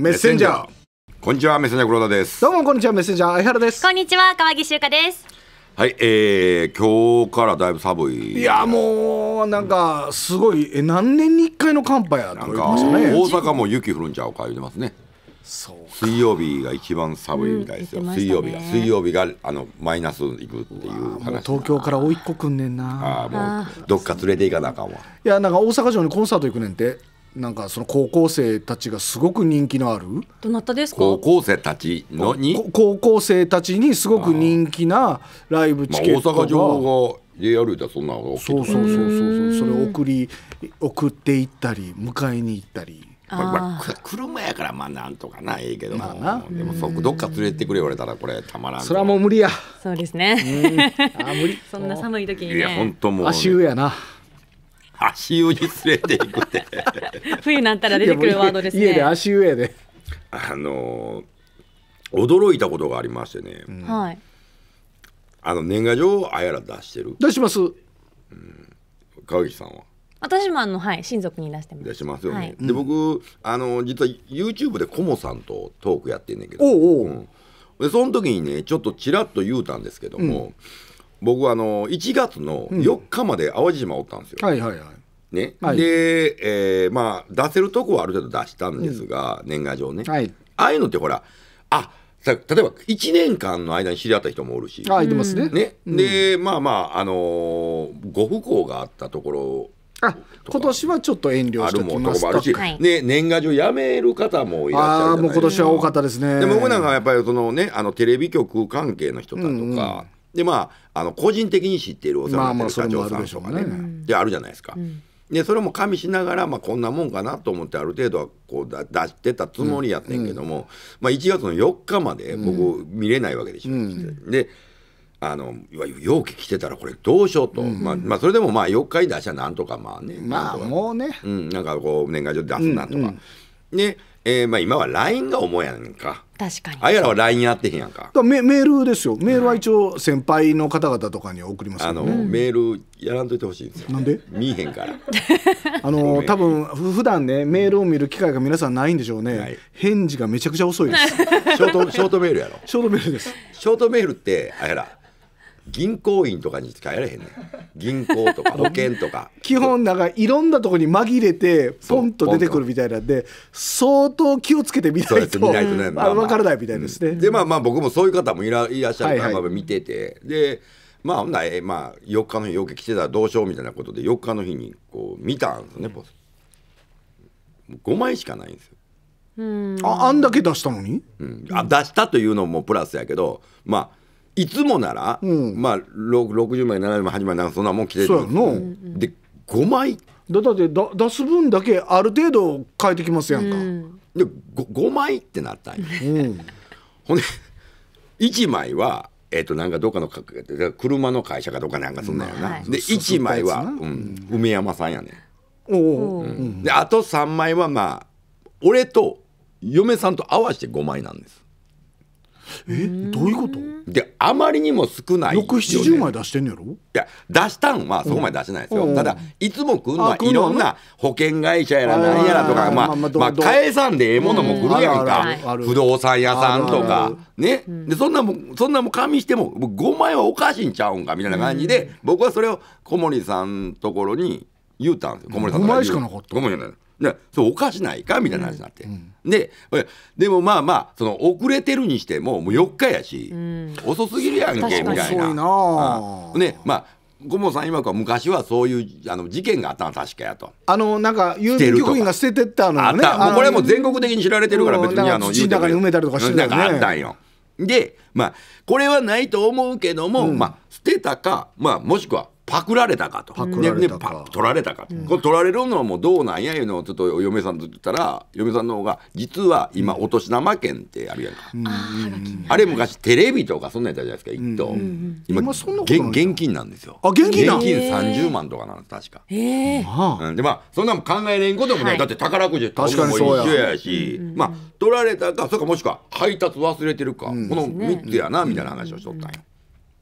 メッセンジャーこんにちはメッセンジャー黒田ですどうもこんにちはメッセンジャー相原ですこんにちは川岸優香ですはい、えー、今日からだいぶ寒い。いや、もう、なんか、すごい、え、何年に一回の寒波や。なんか、ね、大阪も雪降るんちゃうか、言ってますね。水曜日が一番寒いみたいですよ、うんね、水曜日が水曜日があのマイナスいくっていう話東京から甥いっ子くんねんなあもうどっか連れて行かなあかんわいやなんか大阪城にコンサート行くねんてなんかその高校生たちがすごく人気のあるどなたですか高校生たちのに高校生たちにすごく人気なライブチケットが、まあ、大阪城が JR でそんなのがそうそうそうそうそれを送り送っていったり迎えに行ったり。まあ、車やからまあなんとかなええけども、まあ、でもそどっか連れてくれ言われたらこれたまらんそれはもう無理やそうですね、あ無理 そんな寒い時に、ね、いや本当もう、ね、足湯やな足湯に連れていくって 冬なったら出てくるワードですね家で足湯であの驚いたことがありましてね、うん、はいあの年賀状あやら出してる出します、うん、川岸さんは私もあの、はい、親族に出してます出しますよね、はい、で僕あの実は YouTube でコモさんとトークやってんねんけどおうおう、うん、でその時にねちょっとちらっと言うたんですけども、うん、僕あの1月の4日まで淡路島おったんですよ、うん、はいはいはいね、はい、で、えー、まあ出せるとこはある程度出したんですが、うん、年賀状ね、はい、ああいうのってほらあ例えば1年間の間に知り合った人もおるし、あいてますねね、うん、でまあまあ、あのー、ご不幸があったところあ今年はちょっと遠慮してきましあるもとこもあるし、はい、ね、年賀状やめる方もいらっしゃるじゃないもう今年は多かったですねで僕なんかやっぱりその、ね、あのテレビ局関係の人だとか、うんうん、でまああの個人的に知っているお世話になってる社長さんとかね、であるじゃないですか。うんでそれも加味しながら、まあ、こんなもんかなと思ってある程度はこう出してたつもりやってんけども、うんまあ、1月の4日まで僕見れないわけでしょ。うん、であの容器来てたらこれどうしようと、まあ、まあそれでもまあ4日に出したらなんとかまあねまあもうね、うん、なんかこう年賀状出すなとか、うんうん、で、えーまあ、今は LINE が重やんか。確かにあやらは LINE やってへんやんかだメメールですよメールは一応先輩の方々とかに送りますけあどの、メールやらんといてほしいんですよ、なんで見えへんから あの多分ふ普段ねメールを見る機会が皆さんないんでしょうね、返事がめちゃくちゃ遅いです ショートショートメールやろショートメールですショートメールってあやら銀行員とかにしかやれへんねん銀行とか保険とか 基本なんかいろんなとこに紛れてポンと出てくるみたいなんで相当気をつけてみないとないとね、まあ、分からないみたいですね、うん、でまあまあ僕もそういう方もいらいらっしゃるから、はいはい、見ててでまあほんなら、まあ、4日の日よく来てたらどうしようみたいなことで4日の日にこう見たんですねポス5枚しかないんですよああんだけ出したのに、うん、あ出したというのもプラスやけどまあいつもなら、まあ60枚70枚8枚なんかそんなもん着てるんで5枚だって出す分だけある程度変えてきますやんか、うん、で 5, 5, 枚ってなったんや、うん、ほんで1枚はえっ、ー、となんかどっかの車の会社かどっかなんかそんなよな、はい、で1枚は、うん、梅山さんやねんお、うん、であと3枚はまあ俺と嫁さんと合わせて5枚なんですえどういうことであまりにも少ない、ね、670枚出してんやろいや出したんはそこまで出してないですよ、うん、ただいつも来るのはいろんな保険会社やら何やらとかまあ、まあ、返さんでええものも来るやんか、不動産屋さんとかねでそんなもそんなも加味しても5枚はおかしいんちゃうんかみたいな感じで、僕はそれを小森さんのところに言うたんですよ小森さん5枚しかなかった5枚じゃないでそうおかしないかみたいな話になって、うんででもまあまあその遅れてるにしてももう4日やし、うん、遅すぎるやんけみたいな。なねまあゴ本さん今は昔はそういうあの事件があったの確かやとあのなんか郵便局員が捨ててったのねあっこれはもう全国的に知られてるから別にあの土の中に埋めたりとかしてた、ね、あったんよでまあこれはないと思うけども、まあ捨てたかまあもしくはパクられたかと。パクられたか。取られたかこれ取られるのはもうどうなんやいうのをちょっとお嫁さんと言ったら、嫁さんの方が、実は今、お年玉券ってあるやんか。あれ昔テレビとかそんなやったじゃないですか、一等。今、そんな現金なんですよ。あ、現金現金30万とかなんです、確か。ええ。で、まあ、そんなも考えれんこともない。だって宝くじ確かにそうや。し、まあ、取られたか、それかもしくは配達忘れてるか、この3つやな、みたいな話をしとったんや。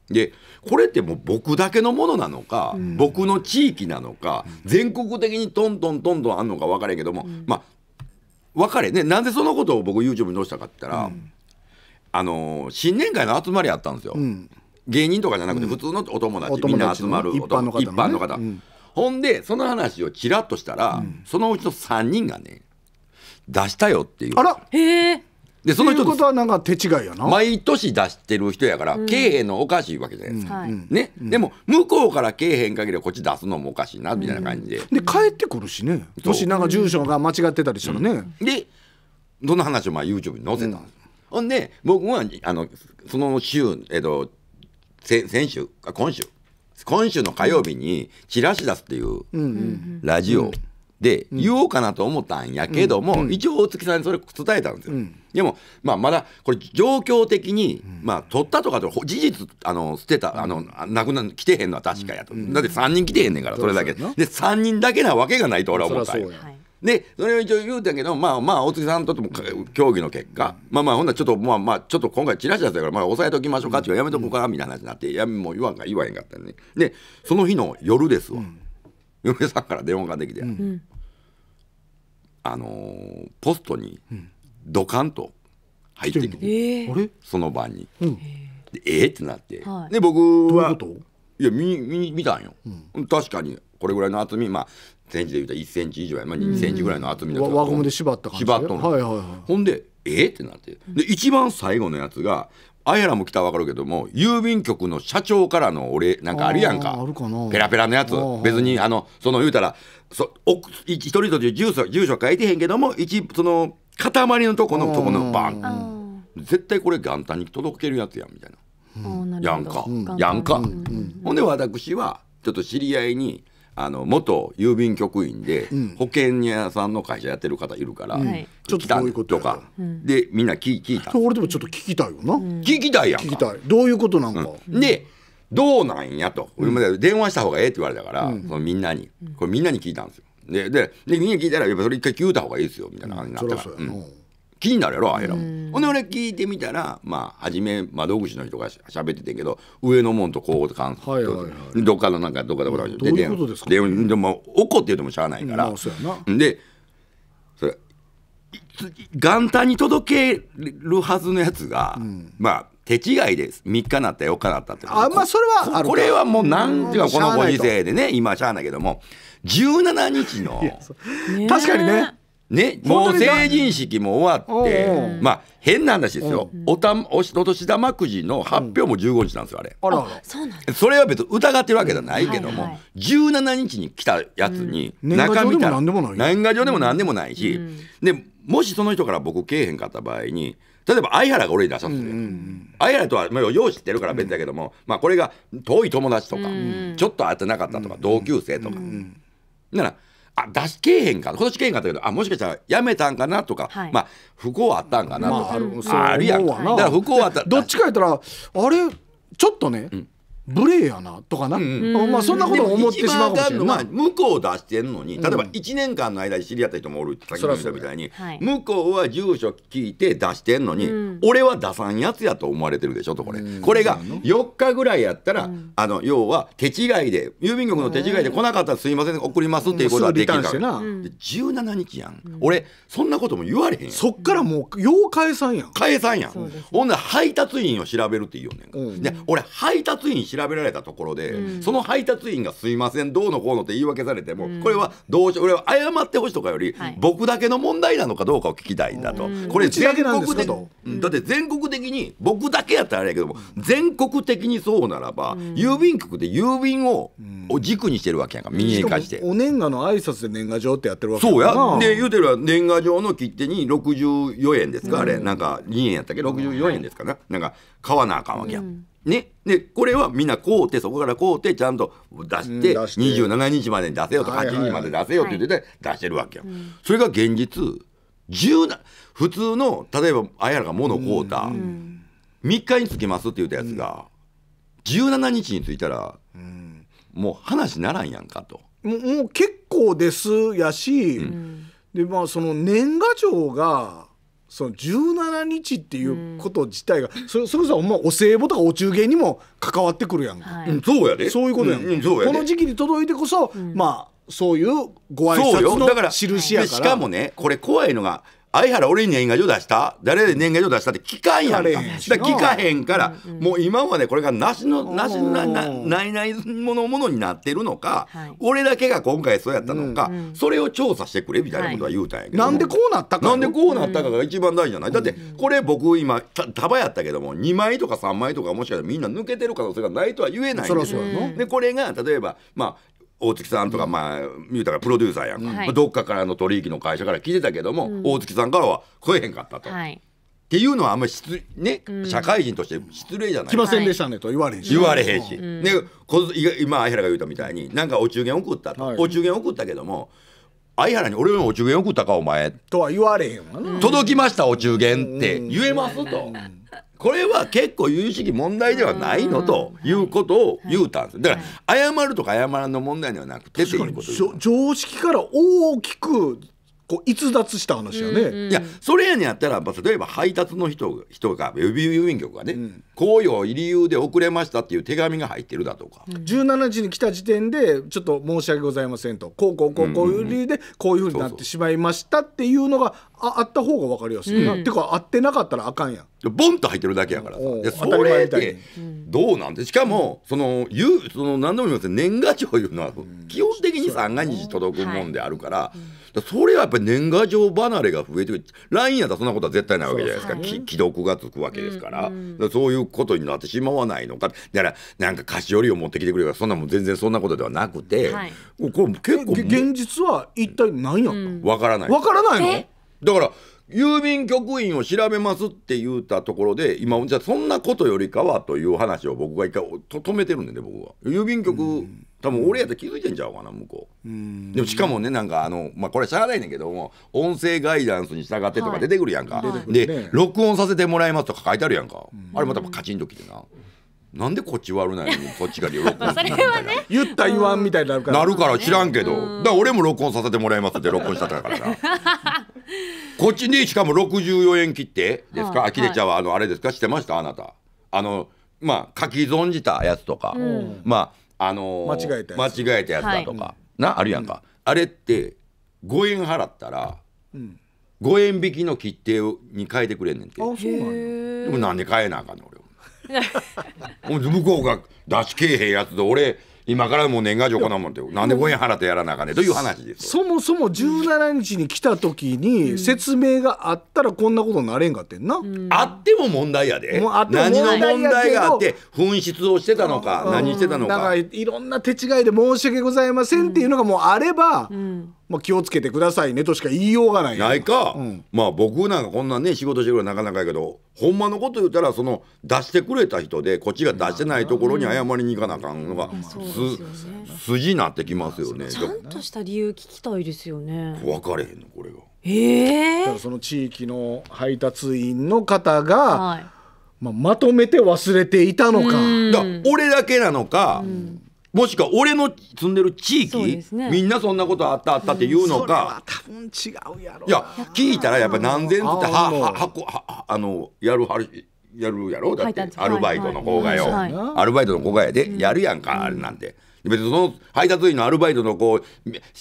でこれってもう僕だけのものなのか、うん、僕の地域なのか、うん、全国的にトントントントンあんのか分からへんけども、うん、まあ分かれねなんでそのことを僕 YouTube に載せたかって言ったら、あの新年会の集まりあったんですよ、芸人とかじゃなくて普通のお友達、みんな集まる一般の方,、般の方ほんでその話をちらっとしたら、そのうちの3人がね出したよっていうあらへえでその人ことはなんか手違いやな毎年出してる人やから経営のおかしいわけじゃないですか、うん、ね、うん、でも向こうから経営へん限りこっち出すのもおかしいなみたいな感じで、で帰ってくるしねもしなんか住所が間違ってたりしたらね、でその話をまあ YouTube に載せたんです、ほんで僕はあのその週えっと先週今週今週の火曜日にチラシ出すっていうラジオで、言おうかなと思ったんやけども、一応大月さんにそれ伝えたんですよ。でも、まあ、まだこれ状況的に、まあ、取ったとかと事実あの捨てたあのなくな来てへんのは確かやと、だって3人来てへんねんからそれだけで3人だけなわけがないと俺は思ったんや。でそれを一応言うたけどまあまあ大月さんとも協議の結果、まあまあほんならちょっとまあまあちょっと今回チラシだったから、まあ、抑えときましょうかっていうやめとこうかみたいな話になって、やめも言わんか言わへんかったねでその日の夜ですわ、嫁さんから電話ができて、うん、あのー、ポストにドカンと入ってきて、その晩に、うん、えー、ってなって、はい、で僕はいや見見見たんよ、うん、確かにこれぐらいの厚みまあセンチで言うら1センチ以上や、まあ、2センチぐらいの厚みだった、輪ゴムで縛った感じ縛っとん、はいはいはい、ほんでええってなってで一番最後のやつがあやらも来たら分かるけども郵便局の社長からの俺なんかあるやんかペラペラのやつ別にあのその言うたらそお一人と住所住所書いてへんけども一その塊のとこのとこのバン絶対これ元旦に届けるやつやんみたいな、うん、やんか、うん、やんか、うん、ほんで私はちょっと知り合いに「あの元郵便局員で保険屋さんの会社やってる方いるから、うん、ちょっとどういうことか、でみんな聞聞いた俺でもちょっと聞きたいよな、聞きたいやん聞きたいどういうことなんか、うん、でどうなんやと、俺も電話した方がええって言われたから、うん、そのみんなにこれみんなに聞いたんですよでででみんな聞いたらやっぱそれ一回聞いた方がいいですよみたいなじになったから、うん気になるやろあへらも、ほんで俺聞いてみたらまあ初め窓口の人がしゃべっててんけど上のんとこうとか、んどっかのなんかどっかどこ出でんでも怒って言うてもしゃあないから、でそれ元旦に届けるはずのやつが、うん、まあ手違いです3日なった4日なったってあまあそれはこれはもう何ていうかこのご時世でね今しゃあないけども17日の確かにねね、もう成人式も終わって、まあ、変な話ですよ、おたお年玉くじの発表も15日なんですよ、あれ。あらそれは別に疑ってるわけじゃないけども、うんは17日に来たやつに、中身から、年賀状でも何でもないし、でもしその人から僕、けえへんかった場合に、例えば相原が俺に出さたんでよ、相原とは、まあ、よう知ってるから別だけども、まあ、これが遠い友達とか、ちょっと会ってなかったとか、同級生とか。ならあ出しけえへんか今年けえへんかったけどあもしかしたらやめたんかなとか、はい、まあ不幸あったんかなとか、まあ、あるやんかだから不幸あったどっちか言ったらあれちょっとね、うん無礼やなとかな、うんまあ、そんなこと思ってしまうかもしれない向こう出してんのに例えば1年間の間に知り合った人もおる先ほど言ったみたいに、向こうは住所聞いて出してんのに、うん、俺は出さんやつやと思われてるでしょとこれ、うん、これが4日ぐらいやったら、うん、あの要は手違いで郵便局の手違いで来なかったらすいません送りますっていうことはできるから、うん、17日やん、俺そんなことも言われへんやんそっからもうよう返さんやん返さんやん、ね、ほんなら配達員を調べるって言うよねん、うん、で俺配達員調調べられたところで、うん、その配達員が「すいませんどうのこうの」って言い訳されても、うん、これはどうしよう俺は謝ってほしいとかより、はい、僕だけの問題なのかどうかを聞きたいんだと、これ全国的だって全国的に僕だけやったらあれやけども全国的にそうならば、郵便局で郵便を,、を軸にしてるわけやんか民営化して。お年賀の挨拶で年賀状ってやってるわけそうやで言うてるは年賀状の切手に64円ですか、あれなんか2円やったっけ64円ですかね、なんか買わなあかんわけやんね、でこれはみんなこうてそこからこうてちゃんと出して27日までに出せよと8日まで出せよって言って出してるわけよ。それが現実普通の例えばあやらが物買うた、3日につきますって言ったやつが、17日についたら、もう話ならんやんかと。もう結構ですやし、うん、でまあその年賀状がその17日っていうこと自体が、うん、それそれこそまあお歳暮とかお中元にも関わってくるやんか、はい、そうやでそういうことやん、うん、この時期に届いてこそ、まあそういうご挨拶の印やからしかもねこれ怖いのが相原俺に年賀状出した誰で年賀状出したって聞かんやんか。だ聞かへんから、うんうん、もう今までこれがなしの、なしのな、なないないものものになってるのか、はい、俺だけが今回そうやったのか、うんうん、それを調査してくれみたいなことは言うたんやけど、はい、なんでこうなったか。なんでこうなったかが一番大事じゃない。だって、これ僕今、た束やったけども、2枚とか3枚とかもしかしたらみんな抜けてる可能性がないとは言えないんですよ。で、これが例えば、まあ、大月さんとか、まあ見うたらプロデューサーやんか、まあ、どっかからの取引の会社から聞いてたけども、大月さんからは来えへんかったと。っていうのはあんまり失ね、社会人として失礼じゃない来ませんでしたねと言われへんし言われへんし、ね、今相原が言うたみたいになんかお中元送ったと、お中元送ったけども相原に俺もお中元送ったかお前とは言われへんわ届きましたお中元って言えますと。これは結構有意識問題ではないのということを言うたんですだから謝るとか謝らんの問題ではなくてっていうこと常識から大きくこう逸脱した話やね、んいやそれやにあったら例えば配達の人が人が郵便局がね、こういう理由で遅れましたっていう手紙が入ってるだとか、うん、17時に来た時点でちょっと申し訳ございませんとこうこうこうこういう理由でこういうふうになってしまいましたっていうのがああった方が分かりやすいな、うん、てかあってなかったらあかんやんボンと入ってるだけやからさそれだけ。どうなんでしかもその言うその何度も言います年賀状いうのは基本的に三が日届くもんであるから。うんそれはやっぱり年賀状離れが増えてくる LINE やったらそんなことは絶対ないわけじゃないですか、はい、既読がつくわけですからうんうん、らそういうことになってしまわないのかだからなんか菓子折りを持ってきてくれるからそんなもん全然そんなことではなくて、はい、これ結構現実は一体何やったわ、からないわからないのだから郵便局員を調べますって言うたところで今じゃそんなことよりかはという話を僕が一回止めてるんでね僕は郵便局多分俺やったら気づいてんちゃうかな向こうでもしかもねなんかあのまあこれしゃあないねんけども音声ガイダンスに従ってとか出てくるやんか、はい、で、録音させてもらいますとか書いてあるやんかあれまたカチンときてな。なんでこっち悪ないのにこっちが録音するみたいな、ね、言った言わんみたいになるから、なるから知らんけど、だから俺も録音させてもらいますって録音したからさ こっちにしかも64円切ってですか、あきれちゃんはあのあれですかしてましたあなたあのまあ書き損じたやつとか、うん、まああのー、間違えたやつ間違えたやつだとか、はい、なあるやんか、うん、あれって5円払ったら、うん、5円引きの切手に変えてくれんねんてあそうなんでもなんで変えなあかんねん俺 向こうが出しけえへんやつで俺今からもう年賀状こんなもんってなんで5円払ってやらなあかんねという話ですそもそも17日に来た時に説明があったらこんなことになれんかってんな、あっても問題やで何の問題があって紛失をしてたのか何してたのかだからいろんな手違いで申し訳ございませんっていうのがもうあれば、まあ、気をつけてくださいねとしか言いようがないないか、うん、まあ僕なんかこんなね仕事してくれなかなかやけどほんまのこと言ったらその出してくれた人でこっちが出してないところに謝りに行かなあかんのが、うんす、筋なってきますよねちゃんとした理由聞きたいですよね分かれへんのこれがええー、その地域の配達員の方が、はいまあ、まとめて忘れていたのかだ俺だけなのか、うんもしくは俺の住んでる地域、ね、みんなそんなことあったあったって言うのか、うん、多分違うやろいや聞いたらやっぱ何千つってはははあのやるはるやるやろうだってアルバイトの方がよ、はいはい、アルバイトの子がやで、やるやんか、あれなんて。別にその配達員のアルバイトのこう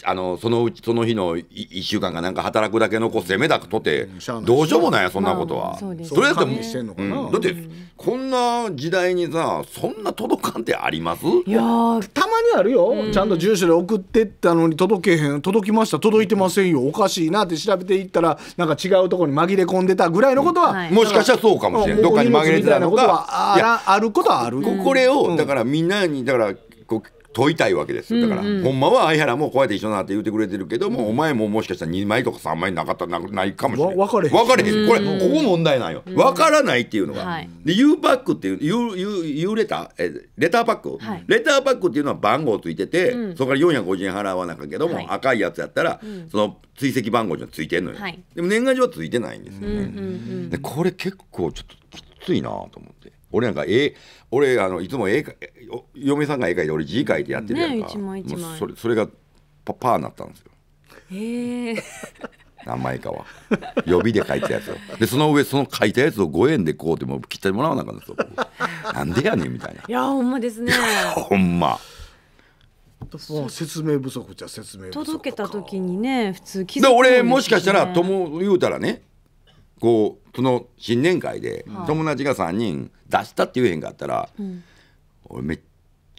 あのそのその日の1週間がなんか働くだけのこう責めだくとて、どうしようもないやそんなことは。まあ、そだって、うん、だってこんな時代にさそんな届かんってありますいやたまにあるよ、うん、ちゃんと住所で送ってったのに届けへん届きました届いてませんよおかしいなって調べていったらなんか違うところに紛れ込んでたぐらいのことは、うんはい、もしかしたらそうかもしれないどっかに紛れてたのかあることはある。これをだからみんなにだからこう問いたいわけですだから、うんうん、ほんまは相原もこうやって一緒なって言うてくれてるけども、うん、お前ももしかしたら2枚とか3枚なかったなないかもしれない分かれへん分かれへんこれ、ここ問題なんよ分からないっていうのが、うん、で U パックっていう U, U, U レターえレターパック、はい、レターパックっていうのは番号ついてて、うん、そこから450円払わなきゃけども、はい、赤いやつやったら、その追跡番号じゃついてんのよ、はい、でも年賀状はついてないんですよね、でこれ結構ちょっときついなと思って俺なんかえ俺あのいつも絵嫁さんが絵描いて俺字書いてやってるやんか、ね、一枚一枚それそれがパパーになったんですよへえ何枚かは予備で書いたやつをでその上その書いたやつを5円でこうってもう切ってもらわなかったんですよなんでやねんみたいないやほんまですねほんまもう説明不足じゃ説明不足届けた時にね普通気づくで俺もしかしたらとも言うたらねこうその新年会で友達が3人出したって言えへんかったら、俺めっ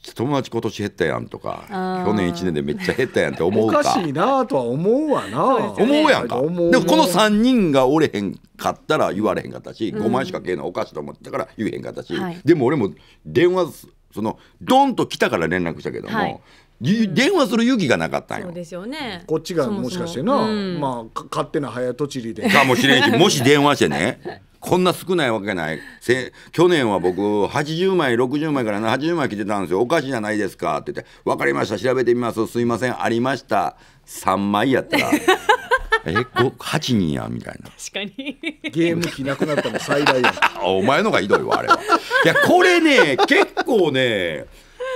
ちゃ友達今年減ったやんとか去年1年でめっちゃ減ったやんって思うおかしいなとは思うわな思うやんかでもこの3人がおれへんかったら言われへんかったし、5枚しかけえのおかしいと思ってたから言えへんかったし、でも俺も電話そのドンと来たから連絡したけども、電話する勇気がなかったんよ。そうですよね。こっちがもしかしてな、まあ勝手な早とちりで。かもしれんし、もし電話してね。こんな少ないわけない。せ去年は僕、80枚、60枚から80枚来てたんですよ。おかしじゃないですかって言って、分かりました、調べてみます、すいません、ありました。3枚やったら。え、8人やみたいな。確かに。ゲーム機なくなったの最大や。お前のがひどいわ、あれは。いや、これね、結構ね、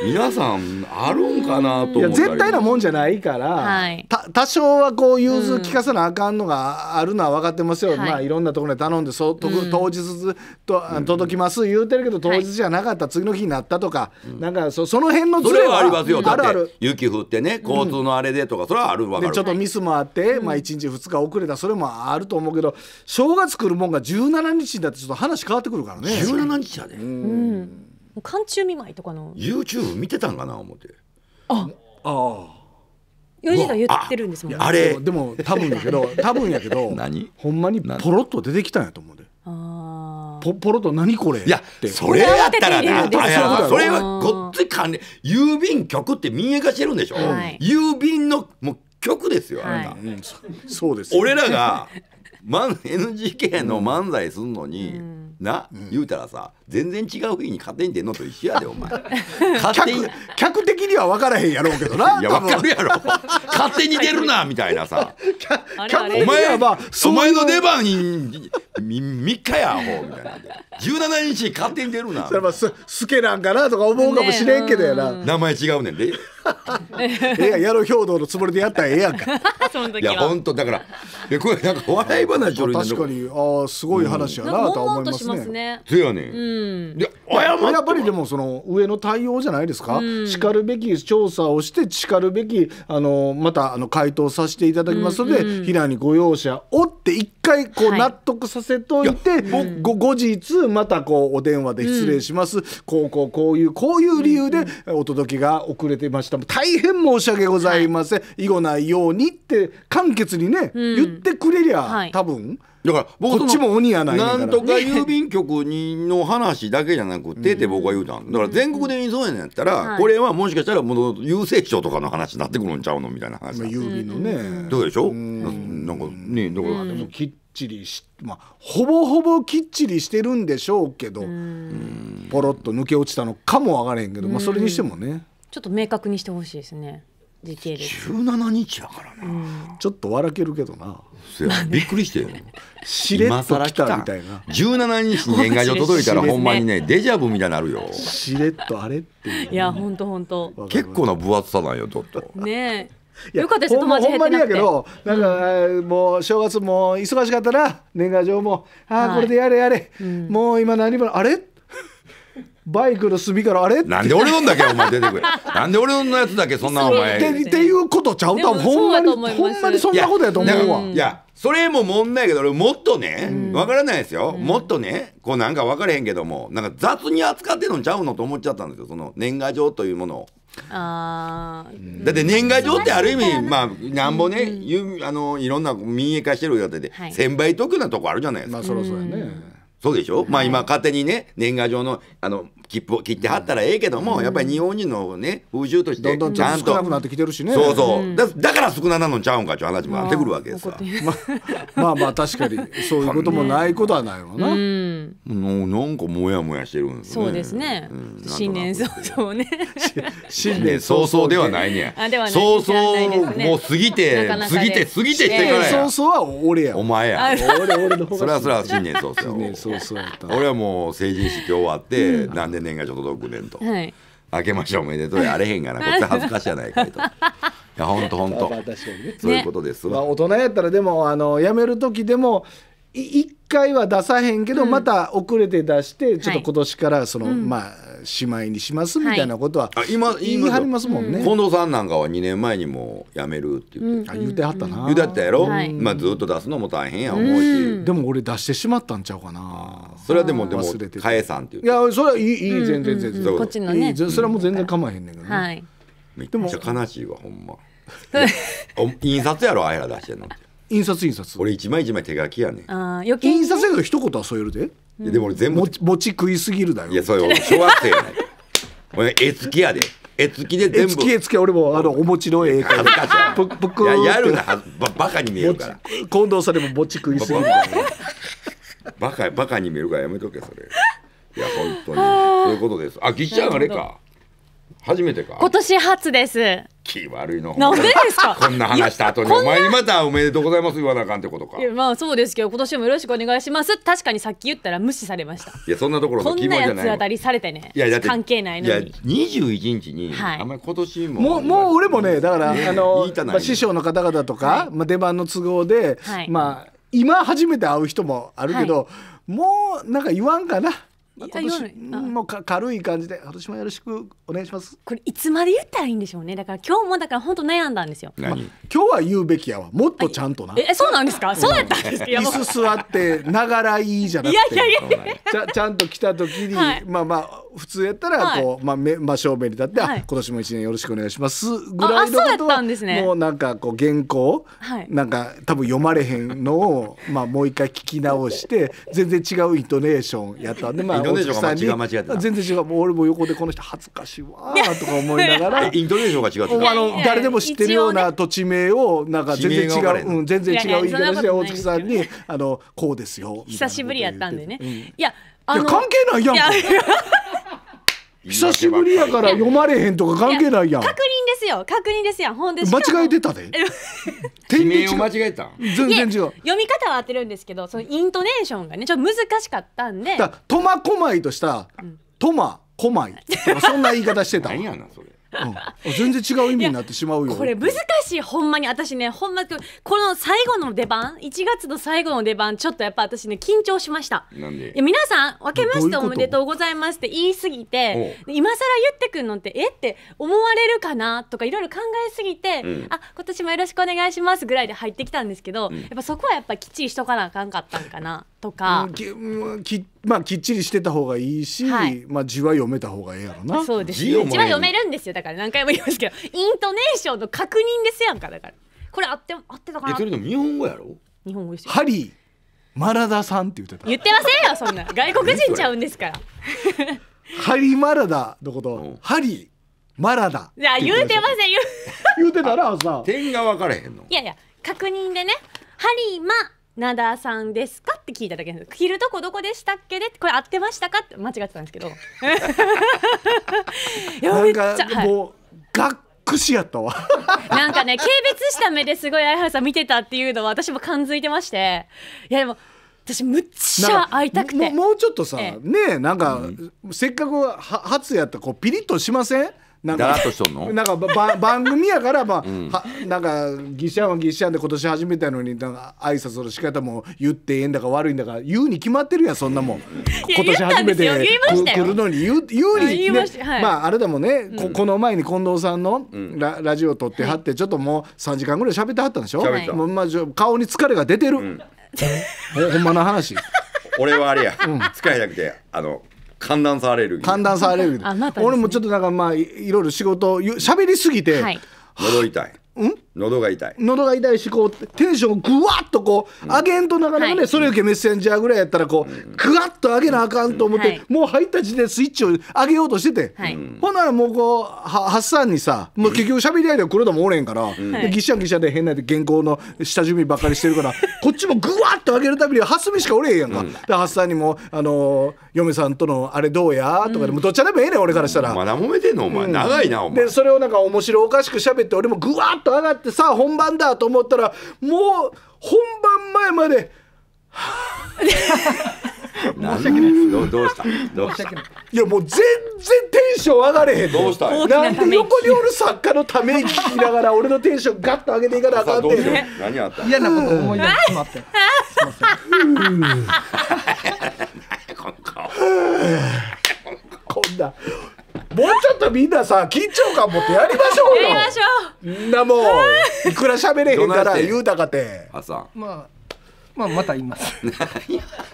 皆さんあるんかなと思っ絶対なもんじゃないから、はい、多少はこう融通聞かさなあかんのがあるのは分かってますよ、うん、まあいろんなところに頼んでそと、うん、当日と届きます言うてるけど当日じゃなかった、はい、次の日になったとか、うん、なんかそその辺のズレはありますよだって雪降ってね交通のあれでとか、それはあるわでちょっとミスもあって、まあ、1日2日遅れたそれもあると思うけど正月来るもんが17日だってちょっと話変わってくるからね17日やで、ね、うんう寒中見舞いとかの YouTube 見てたんかな思ってあああ4時が言ってるんですもん、ね、あれでも多分だけど多分やけど 何ほんまにポロッと出てきたんやと思うでポポロッと何これいやそれやったらなそれはごっつい関連郵便局って民営化してるんでしょ、はい、郵便のもう局ですよ、あなた、うん、そ うです俺らが NGK の漫才すんのに、うん、な、うん、言うたらさ全然違う日に勝手に出んのと一緒やでお前 勝手に客的には分からへんやろうけどないや分かるやろ 勝手に出るなみたいなさ お前はお前の出番に3日やアホみたいな17日勝手に出るなそれはすすけなんかなとか思うかもしれんけどやな、ね名前違うねんでい やんや兵道のつもりでやったらええやんか そのいや本当だからいやこれなんか笑い話確かにああすごい話やななと思いましすますね。ねそうやねうんで謝やっぱりでもその上の対応じゃないですか、しかるべき調査をしてしかるべきあのまたあの回答させていただきますので、避難にご容赦をって一回こう納得させといて、ご後日またこうお電話で失礼します、こうこうこういうこういう理由でお届けが遅れてましたした大変申し訳ございません、はい、囲碁ないようにって簡潔にね、うん、言ってくれりゃ、はい、多分だから僕こっちも鬼やないなんとか郵便局にの話だけじゃなくてって僕は言うたんだから全国でそうやんやったら、これはもしかしたらもう郵政長とかの話になってくるんちゃうのみたいな話、郵便のねどうでしょうなんかねだからでもきっちりしまあほぼほぼきっちりしてるんでしょうけどポロッと抜け落ちたのかも分からへんけど、まあ、それにしてもね。ちょっと明確にしてほしいですね時系列17日やからな、うん、ちょっと笑けるけどなびっくりしてよしれっと来たみたいな17日に年賀状届いたら ほんまにねデジャブみたいになるよしれっとあれっていう、ね、いやほんとほんと結構な分厚さなんよちょっとねえよかったです友達減ほんまにやけどなんか、もう正月も忙しかったな年賀状もああこれでやれやれ、うん、もう今何もあれバイクの隅からあれなんで俺のんだけお前出てくれなんで俺のやつだけそんなお前ってっていうことちゃう多ほんまにほんまにそんなことやと思うわいやそれも問題やけど俺もっとねわからないですよ、うん、もっとねこうなんか分からへんけどもなんか雑に扱ってのちゃうのと思っちゃったんですよその年賀状というものを。あだって年賀状ってある意味、まあ、なんぼね、うん、あのいろんな民営化してるよって、はい、1,000倍得なとこあるじゃないですか。まあ、そろそろね、うんそうでしょ、はい、まあ今、勝手にね、年賀状の、あの、切符を切ってはったらええけども、やっぱり日本人のね風習としてどんどんちゃんと少なくなってきてるしねそうそうだだから少ななのちゃうんかちてう話もあってくるわけですわ、まあまあ確かにそういうこともないことはないわな、うん、なんかモヤモヤしてるんですねそうですね、新年早々ね 新年早々ではないねあではな早々もう過ぎて過ぎて過ぎてしてからや早々は俺やお前や俺俺の方がそれはそれは新年早々新年早々俺はもう成人式終わって何年で年賀状届くねんと。はい明けましょうおめでとうや あれへんがなこっち恥ずかしいやないかいと。いや本当本当。まあ、そういうことですわ。まあ、大人やったらでもあの辞める時でも一回は出さへんけど、うん、また遅れて出してちょっと今年からその、はい、まあ。しまいにしますみたいなことは、はい、今言い張りますもんね、近藤さんなんかは2年前にも辞めるって言って、うん、言うてはったな言うてはったやろ、はい、まあ、ずっと出すのも大変や思うし、でも俺出してしまったんちゃうかなそれはでもでも返さんって言っていやそれはいいいい全然全然、こっちのねそれはもう全然構えへんねんけどね、はい、めっちゃ悲しいわほんまお印刷やろあいら出してんのって印刷印刷俺一枚一枚手書きやねんあ余計、ね、印刷やけど一言は添えるでいやでも俺全部、餅食いすぎるだよいやそれ俺小学生やない 俺絵付きやで絵付きで全部付き俺もあのお餅の絵描かいぷいややるなばバカに見えるから近藤さんでも餅食いすぎるだよバカバカに見えるからやめとけそれいや本当にそういうことですあぎっちゃんあれか初めてか今年初です気悪いのなんでですか こんな話した後にお前にまたおめでとうございます言わなあかんってことかいやまあそうですけど今年もよろしくお願いします確かにさっき言ったら無視されましたいやそんなところのこんなやつ当たりされてねいやだって関係ないのにいや21日に、はい、あんまり今年ももうもう俺もねだから、ね、あの、まあ、師匠の方々とか、はい、まあ、出番の都合で、はい、まあ今初めて会う人もあるけど、もうなんか言わんかなもか軽い感じで今年もよろしくお願いしますこれいつまで言ったらいいんでしょうねだから今日もだから本当悩んだんですよ、まあ、今日は言うべきやわもっとちゃんとなえそうなんですか、そうやったんですけど椅子座ってながらいいじゃなくていやいやいやちゃちゃんと来た時に、はい、まあまあ普通やったらこう、はい、まあ、め真正面に立って、はい、今年も一年よろしくお願いしますぐらいのことは、ね、もうなんかこう原稿、はい、なんか多分読まれへんのを、まあ、もう一回聞き直して全然違うイントネーションやったんでまあよね大月間違って全然違うもう俺も横でこの人恥ずかしいわとか思いながら イントネーションが違うあの誰でも知ってるような土地名をなんか全然違う、うん、全然違う言い方して大月さんにあのこうですよ久しぶりやったんでね、うん、いやいや関係ないやん久しぶりやから読まれへんとか関係ないやん。確認ですよ、確認ですよ、本ほんで間違えてたで。店名を間違えた全然違う。読み方は当てるんですけど、そのイントネーションがね、ちょっと難しかったんで。苫小牧とした、苫小牧。そんな言い方してた。何やなそれ。うん、全然違う意味になってしまうよこれ難しいほんまに私ねほんまこの最後の出番1月の最後の出番ちょっとやっぱ私ね緊張しましたいや皆さん「分けましておめでとうございます」って言いすぎて今更言ってくんのってえって思われるかなとかいろいろ考えすぎて「うん、あ今年もよろしくお願いします」ぐらいで入ってきたんですけど、うん、やっぱそこはやっぱきっちりしとかなあかんかったんかなとか、きっまあきっちりしてた方がいいし、はい、まあ字は読めた方がええやろな。そうです、ね、字は読めるんですよ。だから何回も言いますけど、イントネーションの確認ですやんかだから。これあってあってたかな。日本語やろ。日本語ですよ。ハリーマラダさんって言ってた。言ってませんよそんな。外国人ちゃうんですから。ハリーマラダのこと、ハリーマラダ。いや言うてません言う。言うてたらさ。点が分かれへんの。いやいや確認でね、ハリーマ。なださんですかって聞いただけです着るとこどこでしたっけでこれ合ってましたかって間違ってたんですけど なんかもう、がっくしやったわ なんかね軽蔑した目ですごい相原さん見てたっていうのは私も感づいてましていやでも私むっちゃ会いたくてもうちょっとさ、ええ、ねえなんか、うん、せっかくは初やったこうピリッとしませんなんかだらっとしとんのなんかば番組やから、まあはなんかギシャンはギシャンで今年始めたのになんか挨拶の仕方も言ってええんだか悪いんだか言うに決まってるやんそんなもん今年初めて言った来るのに言う言うに、言まはいまああれだもんね、ここの前に近藤さんのラ,、ラジオを撮ってはってちょっともう3時間ぐらい喋ってはったんでしょ、喋っもうまあ、ちょ顔に疲れが出てる、えほんまの話 俺はあれや、うん、疲れなくてあの寒暖差アレルギー寒暖差アレルギー、俺もちょっとなんかまあいろいろ仕事しゃべりすぎて、戻りたいん喉が痛い喉が痛いしこうテンションをぐわっとこう上げんとなかなかね、それよけメッセンジャーぐらいやったらこうぐわっと上げなあかんと思って、はい、もう入った時点でスイッチを上げようとしてて、はい、ほんならもうこうハッサンにさもう結局喋り合いで黒田もおれんから、うん、ギシャギシャで変なで原稿の下準備ばっかりしてるから こっちもぐわっと上げるたびにハスミしかおれへんやんか、うん、でハッサンにも、あのー、嫁さんとのあれどうや?」とかでもどっちでもええねん俺からしたら、うん、まだ揉めてんのお前、長いなお前でそれをなんか面白おかしく喋って俺もぐわっッと上がってさあ本番だと思ったらもう本番前まで申し訳ないですどどうしたどうしたいやもう全然テンション上がれへんどうしたなんで横におる作家のため息聞きながら俺のテンションガッと上げていかなあかんって何あった嫌なこと思い出してしまって すません こんなもうちょっとみんなさ緊張感持ってやりましょうよやりましょうみんなもういくら喋れへんから言うたかて朝まあまあ、また言います。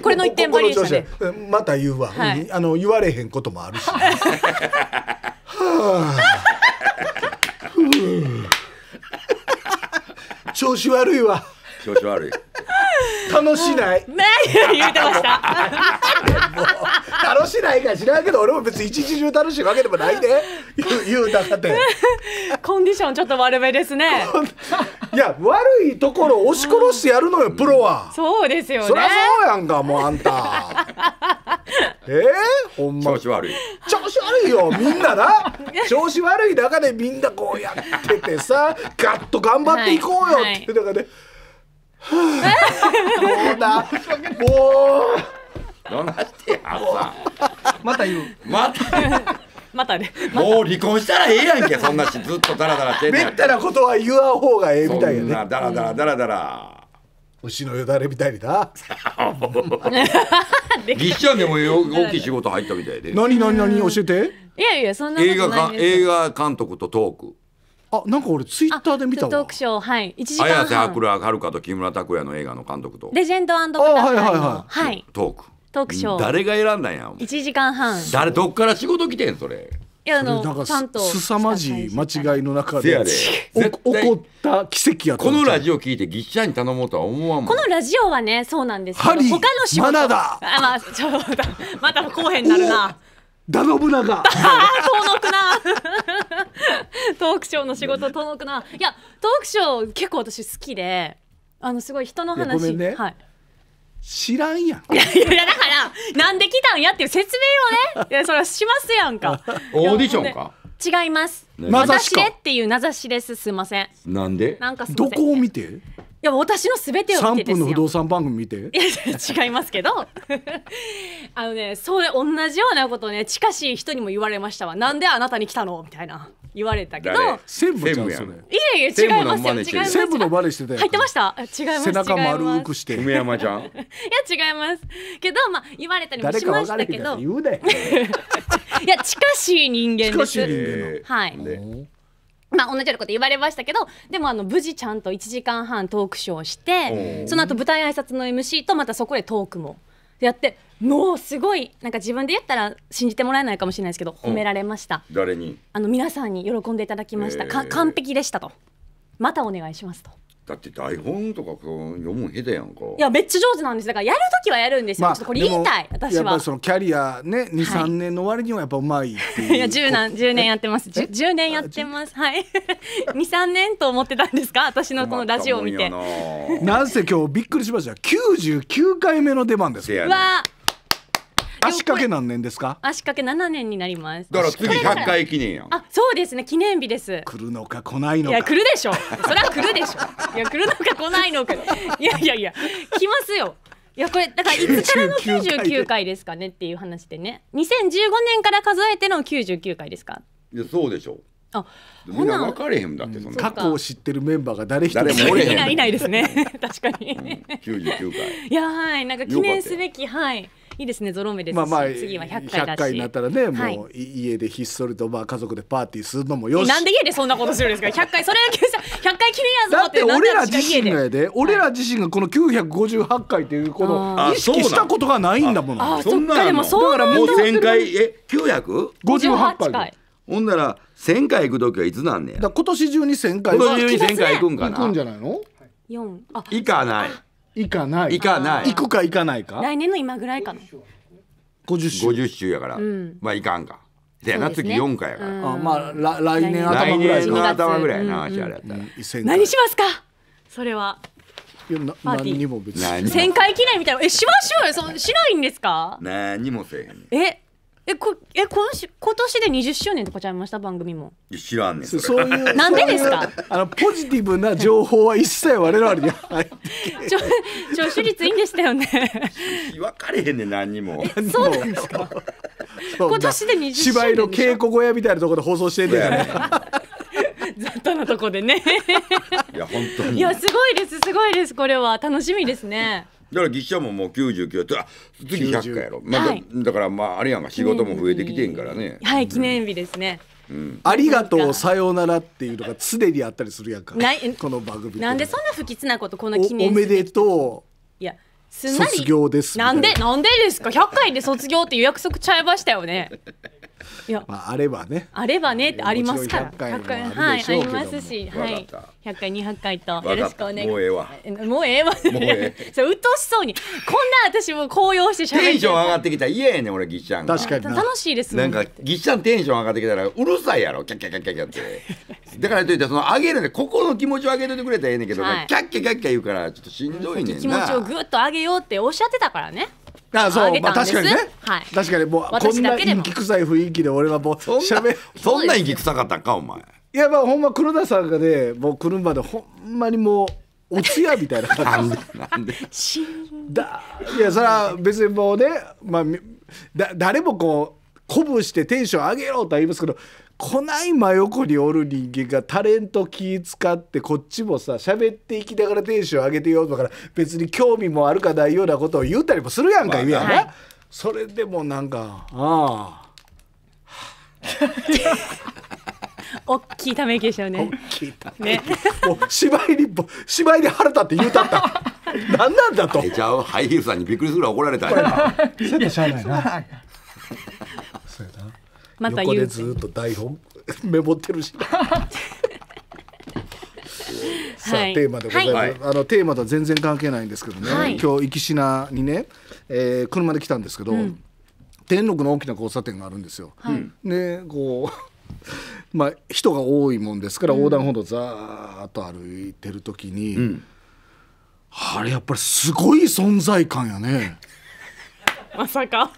これの一点バリエしショまた言うわ、はい、あの、言われへんこともあるし。はあ。調子悪いわ。調子悪い。楽しない。ね、言ってました。楽しないか知らんけど、俺も別に一日中楽しいわけでもないで。言うたかて。コンディションちょっと悪めですね。いや、悪いところ押し殺してやるのよ、プロは。そうですよね。そりゃそうやんか、もうあんた。えー、ほんま調子悪い調子悪いよみんなな調子悪い中でみんなこうやっててさガッと頑張っていこうよって、はいはい、だもうどなってやさまた言うまたまたね、ま、もう離婚したらええやんけそんなしずっとダラダラしてんねんめったなことは言わん方がええみたいやねそんなダラダラダラダラ、牛のよだれみたいにな立証 でも大きい仕事入ったみたいで何何何教えていやいやそんな映画監督とトークあなんか俺ツイッターで見たわトークショーはい1時間半綾瀬はくらはるかと木村拓哉の映画の監督とレジェンドタはいはいはいはいトークトークショー誰が選んだんやお前1時間半誰どっから仕事来てんそれいやあのちゃんとすさまじい間違いの中でで起こった奇跡やこのラジオ聞いてぎっしゃに頼もうとは思わんこのラジオはねそうなんですけどハリー他のマナダあまあちょっとまたこうへんなるなダノブナが。トークショーの仕事遠くな。いや、トークショー結構私好きで、あのすごい人の話。ね、はい。知らんやん。いやいやだからなんで来たんやっていう説明をね、いやそれはしますやんか。オーディションか。違います。名指しでっていう名指しです。すみません。なんで？なんかどこを見て？でも私のすべてを見てですよ3分の不動産番組見ていや違いますけど あのねそう同じようなことね近しい人にも言われましたわなんであなたに来たのみたいな言われたけど専務じゃんいやいや違いますよ違います専務の真似してた入ってました違います背中丸くして梅山ちゃん いや違いますけどまあ言われたりもしましたけど いや近しい人間ですはい、ねまあ、同じようなこと言われましたけどでもあの無事ちゃんと1時間半トークショーをしてその後舞台挨拶の MC とまたそこでトークもやってもうすごいなんか自分で言ったら信じてもらえないかもしれないですけど褒められました、誰にあの皆さんに喜んでいただきました、えー、完璧でしたとまたお願いしますと。だって台本とかこう読む下手やんかいやめっちゃ上手なんですだからやる時はやるんですよ、まあ、ちょっとこれ言いたい私はやっぱそのキャリアね23、はい、年の割にはやっぱうまいっていう や 10, 何10年やってます 10, 10, 年やってますはい23 年と思ってたんですか私のこのラジオを見て なんせ今日びっくりしました99回目の出番ですわ、ね、足掛け何年ですか足掛け七年になりますだから次百回記念やあそうですね記念日です来るのか来ないのかいや来るでしょそれは来るでしょいや来るのか来ないのかいやいやいや来ますよいやこれだからいつからの99回ですかねっていう話でね2015年から数えての99回ですかいやそうでしょうあみんな分かれへんだってその過去を知ってるメンバーが誰一人もいないですね 確かに、うん、99回いやはいなんか記念すべきはいいいですねゾロ目ですまあまあ次は100回だし回になったらね、はい、もう家でひっそりとまあ家族でパーティーするのもよしなんで家でそんなことするんですか100回それだけさ100回記念やぞってだって俺ら自身がやで俺ら自身がこの958回っていうこの意識したことがないんだもんあそんでもそうなだからもう1000回え9百五5 8回ほんなら1000回行く時はいつなんねやだ今年中に1000回今年中に千回行くんかな行くんじゃないの四。あ行かない行かない行かない行くか行かないか来年の今ぐらいかな50週50週やから、うん、まあ行かんかでやな、次4回やから、あまあ来年頭ぐらい来年の頭ぐらいな話あれやったら、うん、何しますかそれはいやな何にも別に1000回記念みたいなえしましょうよそしないんですか何もせえへんええこえ今週今年で二十周年とかちゃいました番組も知らんねんそういうなんでですか あのポジティブな情報は一切我々に入って聴取率いいんでしたよね分かれへんね何にもそうなんですか 今年で二十周年芝居の稽古小屋みたいなところで放送してんだよからね 雑多なとこでねいや本当にいやすごいですすごいですこれは楽しみですねだから技師ももう99ってあ次100回やろ、まだはい、だからまああれやんか仕事も増えてきてんからねはい記念日ですね、うん、ありがとうさようならっていうのが常にあったりするやんかないこの番組なんでそんな不吉なことこの記念おめでとういやすんなり卒業ですなんでなんでですか100回で卒業っていう約束ちゃいましたよねいや、まあ、あればねあればねってありますから100回はいありますしはい百回二百回とよろしくお願いもうええわもうええわそう鬱陶しそうにこんな私も高揚してしゃべテンション上がってきたら嫌やねん俺ぎっちゃん確かに楽しいですなんかぎっちゃんテンション上がってきたらうるさいやろキャッキャキャッキャキャってだからといってその上げるねここの気持ちを上げといてくれたらええねんけど、はい、キャッキャキャッキャ言うからちょっとしんどいねんな気持ちをぐっと上げようっておっしゃってたからねあそうまあ、確かにね、はい、確かにもうこんな陰気臭い雰囲気で俺はもうしゃべそんな陰気臭かったんかお前いやまあほんま黒田さんがねもう来るまでほんまにもうお通夜みたいな感じなんでだいやそれは別にもうね、まあ、だ誰もこう鼓舞してテンション上げろとは言いますけど来ない真横におる人間がタレント気使ってこっちもさ喋っていきながらテンション上げてよだから別に興味もあるかないようなことを言うたりもするやんか、ま言うやんな、あ、それでもなんかああ 大きいため息でしたよね。大きいため息。ね、芝居に芝居に腹立って言うたった。何なんだと。じゃあハイヒールさんにびっくりするら怒られた。絶対しゃあないな。そうやな。また言う。ずっと台本 メモってるし。さあ、はい、テーマでございます、はい、あのテーマとは全然関係ないんですけどね、はい、今日生品にね、えー、車で来たんですけど、うん、天国の大きな交差点があるんですよ。でこうまあ、人が多いもんですから横断歩道ざーっと歩いてる時に、うん、あれやっぱりすごい存在感やね。まさか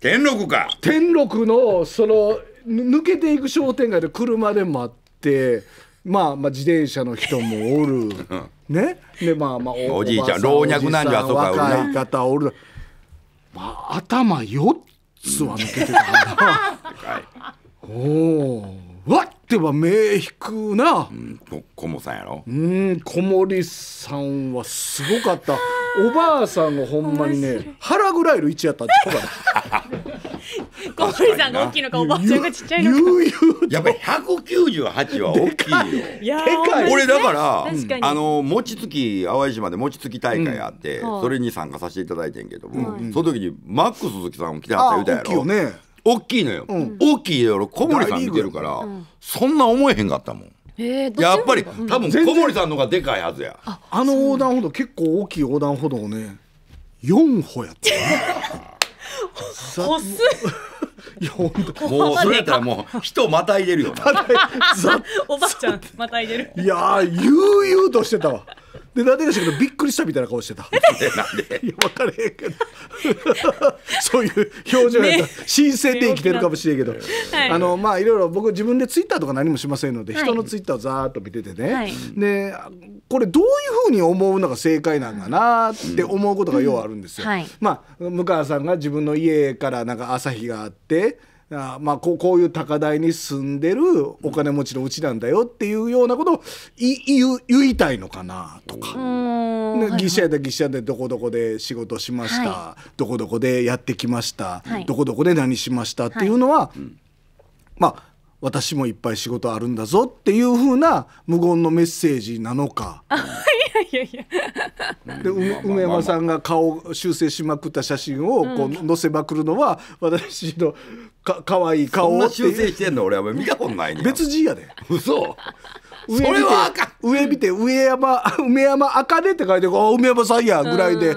天禄か天禄のその抜けていく商店街で車で待ってまあまあ自転車の人もおる ねでまあまあおじいちゃん老若男女あそこ若い方おる、まあ、頭4つは抜けてたか い。おおわっては目引くな、うん、小森さんやろうん小森さんはすごかったおばあさんがほんまにね腹ぐらいの位置やったって 小森さんが大きいのかおばあちゃんがちっちゃいのかゆうやっぱり198は大きいよ俺だからあの餅つき淡路島で餅つき大会あって、うん、それに参加させていただいてんけども、その時にマックス鈴木さん来てはった言うたやろ、ね、大きいのよ、うん、大きいよ小森さん見てるから、うん、そんな思えへんかったもんえー、やっぱり、多分小森さんのがでかいはずやあの横断歩道結構大きい横断歩道をね4歩やった 細いいや本当もうそれやったらもう人またいでるよなおばあちゃんまたいでるいや悠々としてたわでなでかしらびっくりしたみたいな顔してた いやわかれへんけど そういう表情やった新鮮で生きてるかもしれんけど、はい、あのまあいろいろ僕自分でツイッターとか何もしませんので、はい、人のツイッターをざーっと見ててね、はい、でこれどういうふうに思うのが正解なんかなって思うことがようあるんですよ。うんうん、まあ向川さんが自分の家からなんか朝日があってあまあこうこういう高台に住んでるお金持ちのうちなんだよっていうようなことをい言言いたいのかなとか、ね、ギシャでギシャでどこどこで仕事しました、はい、どこどこでやってきました、はい、どこどこで何しましたっていうのは、はい、まあ私もいっぱい仕事あるんだぞっていうふうな無言のメッセージなのか。いやいやで梅山さんが顔修正しまくった写真をこう載せまくるのは私のか可愛い顔を修正してんの俺は見たことないね別人やで嘘上それは上見て上山梅山茜って書いてあ梅山さんやぐらいで。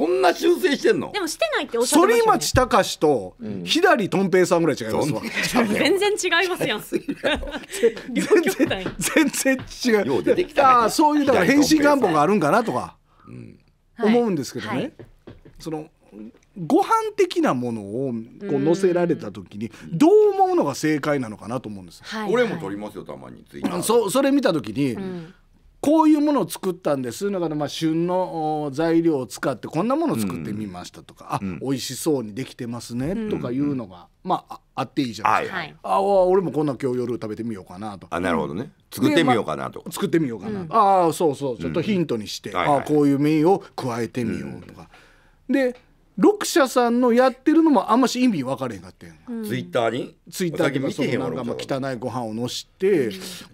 そんな修正してんのでもしてないっておっしゃってましたね、反町隆史と左とん平さんぐらい違いますわ、うん、全然違いますやん両極全然違うよう出てきた、ね、そういうだから返信願望があるんかなとか思うんですけどね、はいはい、そのご飯的なものをこう載せられた時にどう思うのが正解なのかなと思うんです、はい、俺も取りますよたまにツイッタそれ見た時に、うんこういうものを作ったんですだからまあ旬の材料を使ってこんなものを作ってみましたとか、うん、あ美味しそうにできてますねとかいうのが、うん、まああっていいじゃないですか、はい、あ俺もこんな今日夜食べてみようかなとあなるほどね作ってみようかなと、ま作ってみようかなと、うん、ああそうそうちょっとヒントにして、うんあこういうメインを加えてみようとか、で六社さんのやってるのもあんまし意味分かれへんかってん、うん、ツイッターにツイッターにそのなんかまあ汚いご飯をのして、う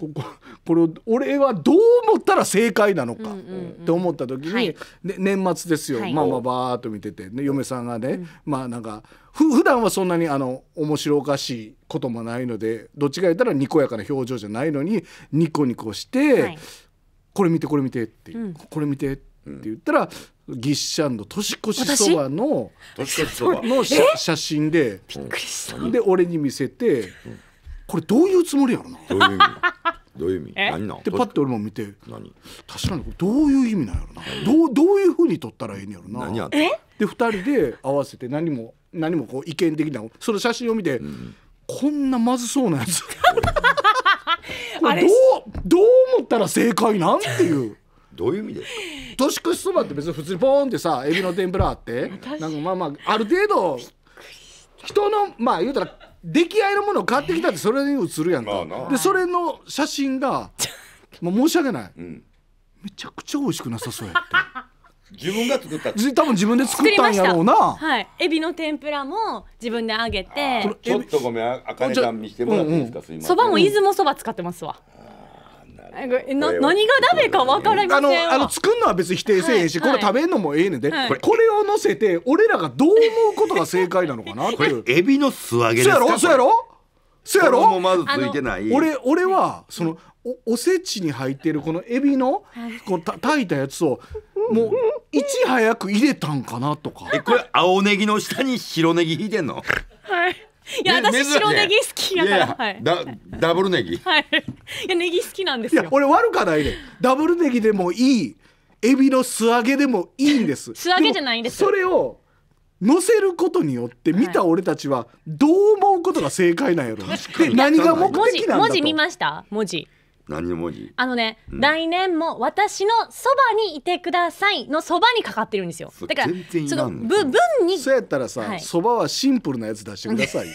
ん、ここれを俺はどう思ったら正解なのかって思った時に、はい、年末ですよ、はい、まあまあバーっと見てて、ね、嫁さんがね、うん、まあなんかふ普段はそんなにあの面白おかしいこともないのでどっちか言ったらにこやかな表情じゃないのにニコニコして、はい、これ見てこれ見てって、うん「これ見てって言ったら。ぎっしゃんの年越しそばの年越しそばの写写真でで俺に見せてこれどういうつもりやろなどういう意味どういう意味何なでパッと俺も見て何確かにどういう意味なんやろなどうどういうふうに撮ったらええんやろな何やで2人で合わせて何も何もこう意見的なその写真を見て、うん、こんなまずそうなやつ これどうどう思ったら正解なんていう。どういう意味ですか年越しそばって別に普通にポーンってさエビの天ぷらあってなんかまあまあある程度人のまあ言うたら出来合いのものを買ってきたってそれに映るやんか、でそれの写真がもう申し訳ない、うん、めちゃくちゃ美味しくなさそうやって。自分が作った多分自分で作ったんやろうなはいエビの天ぷらも自分で揚げてちょっとごめん赤ちゃん見してもらっていいですか、うん、すいませんそばも出雲そば使ってますわな何がダメか分からあのあの作るのは別に否定せえへんし、これ食べるのもええねんで、これを乗せて俺らがどう思うことが正解なのかなっていう エビの素揚げそうやろそうやろそうやろもまずついてない俺俺はそのおおせちに入ってるこのエビのこのた炊いたやつをもういち早く入れたんかなとかえこれ青ネギの下に白ネギ引いてんのはい いや、私白ネギ好きだから。はい、だダブルネギ。はい。いやネギ好きなんですよ。俺悪かないね。ダブルネギでもいい。エビの素揚げでもいいんです。素揚げじゃないんですそれを。乗せることによって見た俺たちはどう思うことが正解なんやろ、はい、何が目的なんだ文字見ました文字何の文字あのね、うん、来年も私のそばにいてくださいのそばにかかってるんですよだからその文にそうやったらさそば、はい、はシンプルなやつ出してください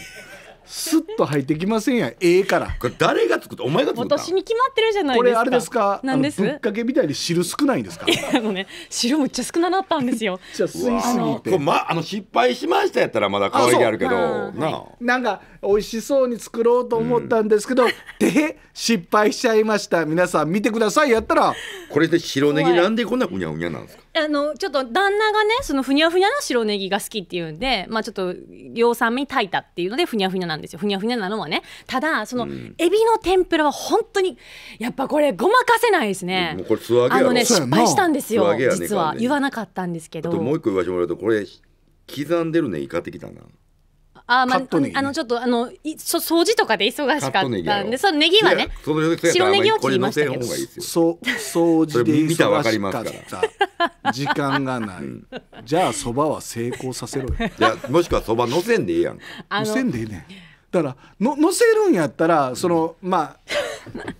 すっ と入ってきませんやええからこれ誰が作ったお前が作った私に決まってるじゃないこれあれですかなんですぶっかけみたいで汁少ないんですかあのね汁むっちゃ少ななったんですよ じゃ吸いすぎてこれ、ま、あの失敗しましたやったらまだ可愛いあるけどな,、はい、なんか美味しそうに作ろうと思ったんですけど、うん、で失敗しちゃいました皆さん見てくださいやったらこれで白ネギなんでこんなふにゃふにゃなんですかあのちょっと旦那がねそのふにゃふにゃな白ネギが好きっていうんでまあちょっと量産に炊いたっていうのでふにゃふにゃなんですよふにゃふにゃなのはねただその、エビの天ぷらは本当にやっぱこれごまかせないですね、うん、これ素揚げあのね失敗したんですよ、実は言わなかったんですけどもう一個言わせてもらうとこれ刻んでるねイカきだなあ、まあ、あのちょっとあのい掃除とかで忙しかったんでそのネギはね白ネギを切りましたけどそ掃除で忙しかった時間がない、うん、じゃあそばは成功させろよ いやもしくはそばのせんでいいやんのせんでいいねだからののせるんやったらその、うん、まあ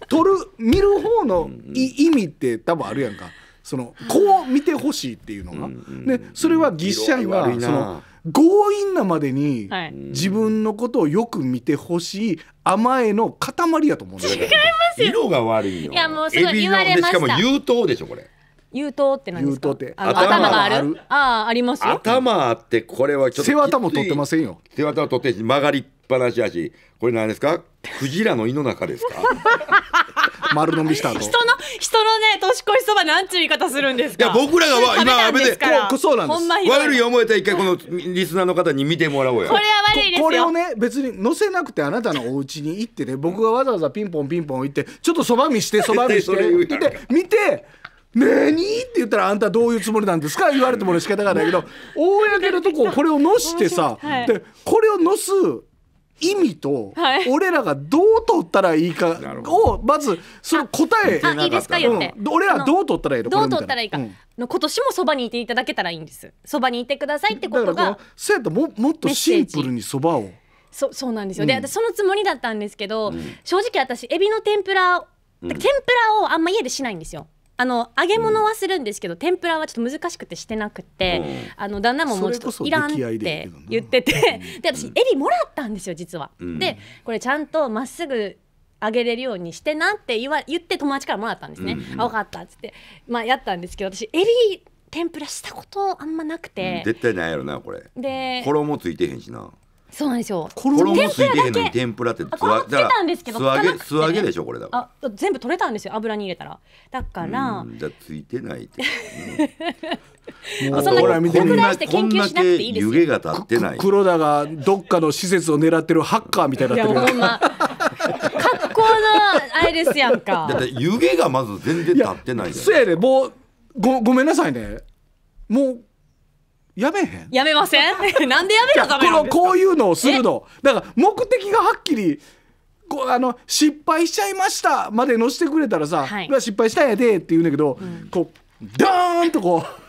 取る見る方の意味って多分あるやんかそのこう見てほしいっていうのが、うん、でそれはぎっしゃんがその強引なまでに自分のことをよく見てほしい甘えの塊やと思うんだよ、違いますよ色が悪いよいやもうすごい言われましかも優等でしょこれ優等って何ですか頭があるあああります頭あってこれはちょっと世話も取ってませんよ背渡は取って曲がりぱなしやしこれ何ですかクジラの胃の中ですか 丸飲みした人の人のね年越しそばなんちゅう言い方するんですかいや僕らが今安倍でこうそうなんです悪い思えた一回このリスナーの方に見てもらおうよ。これは悪いですよこれをね別に載せなくてあなたのお家に行ってね僕がわざわざピンポンピンポン行ってちょっとそば見してそば見してって 見て何って言ったらあんたどういうつもりなんですか言われても仕方がないけど 公のとここれをのしてさ、でこれをのす意味と、俺らがどう取ったらいいかをまずその答え、あいいですか言って、うん俺らどう取ったらいいのどう取ったらいいか、の今年もそばにいていただけたらいいんですそばにいてくださいってこうとらが生徒ももっとシンプルにそばをそそうなんですよ、でうん私そのつもりだったんですけど、正直私エビの天ぷら、天ぷらをあんま家でしないんですよあの揚げ物はするんですけど、天ぷらはちょっと難しくてしてなくて、あの旦那ももうちょっといらんって言ってて、で私エリもらったんですよ実は。でこれちゃんとまっすぐ揚げれるようにしてなって言わ言って友達からもらったんですね、うんうん、あ分かったっつって、まあ、やったんですけど私エビ天ぷらしたことあんまなくて、うん、絶対ないやろなこれで衣ついてへんしなそうなんですよ。衣ついてへんのに天ぷらってつわだから素揚げ素揚げでしょこれだから。全部取れたんですよ油に入れたら。だから。じゃついてないって。もうそんな拡大して研なていいです湯気が立ってない。黒田がどっかの施設を狙ってるハッカーみたいになってる。いやほんま。格好のあれですやんか。だって湯気がまず全然立ってない。そうやでもうごごめんなさいね。もうやめへんやめません なんでやめなダかこういうのをするのだから目的がはっきりこあの失敗しちゃいましたまで載せてくれたらさ、はい、失敗したんやでって言うんだけど、うん、こうダーンとこう。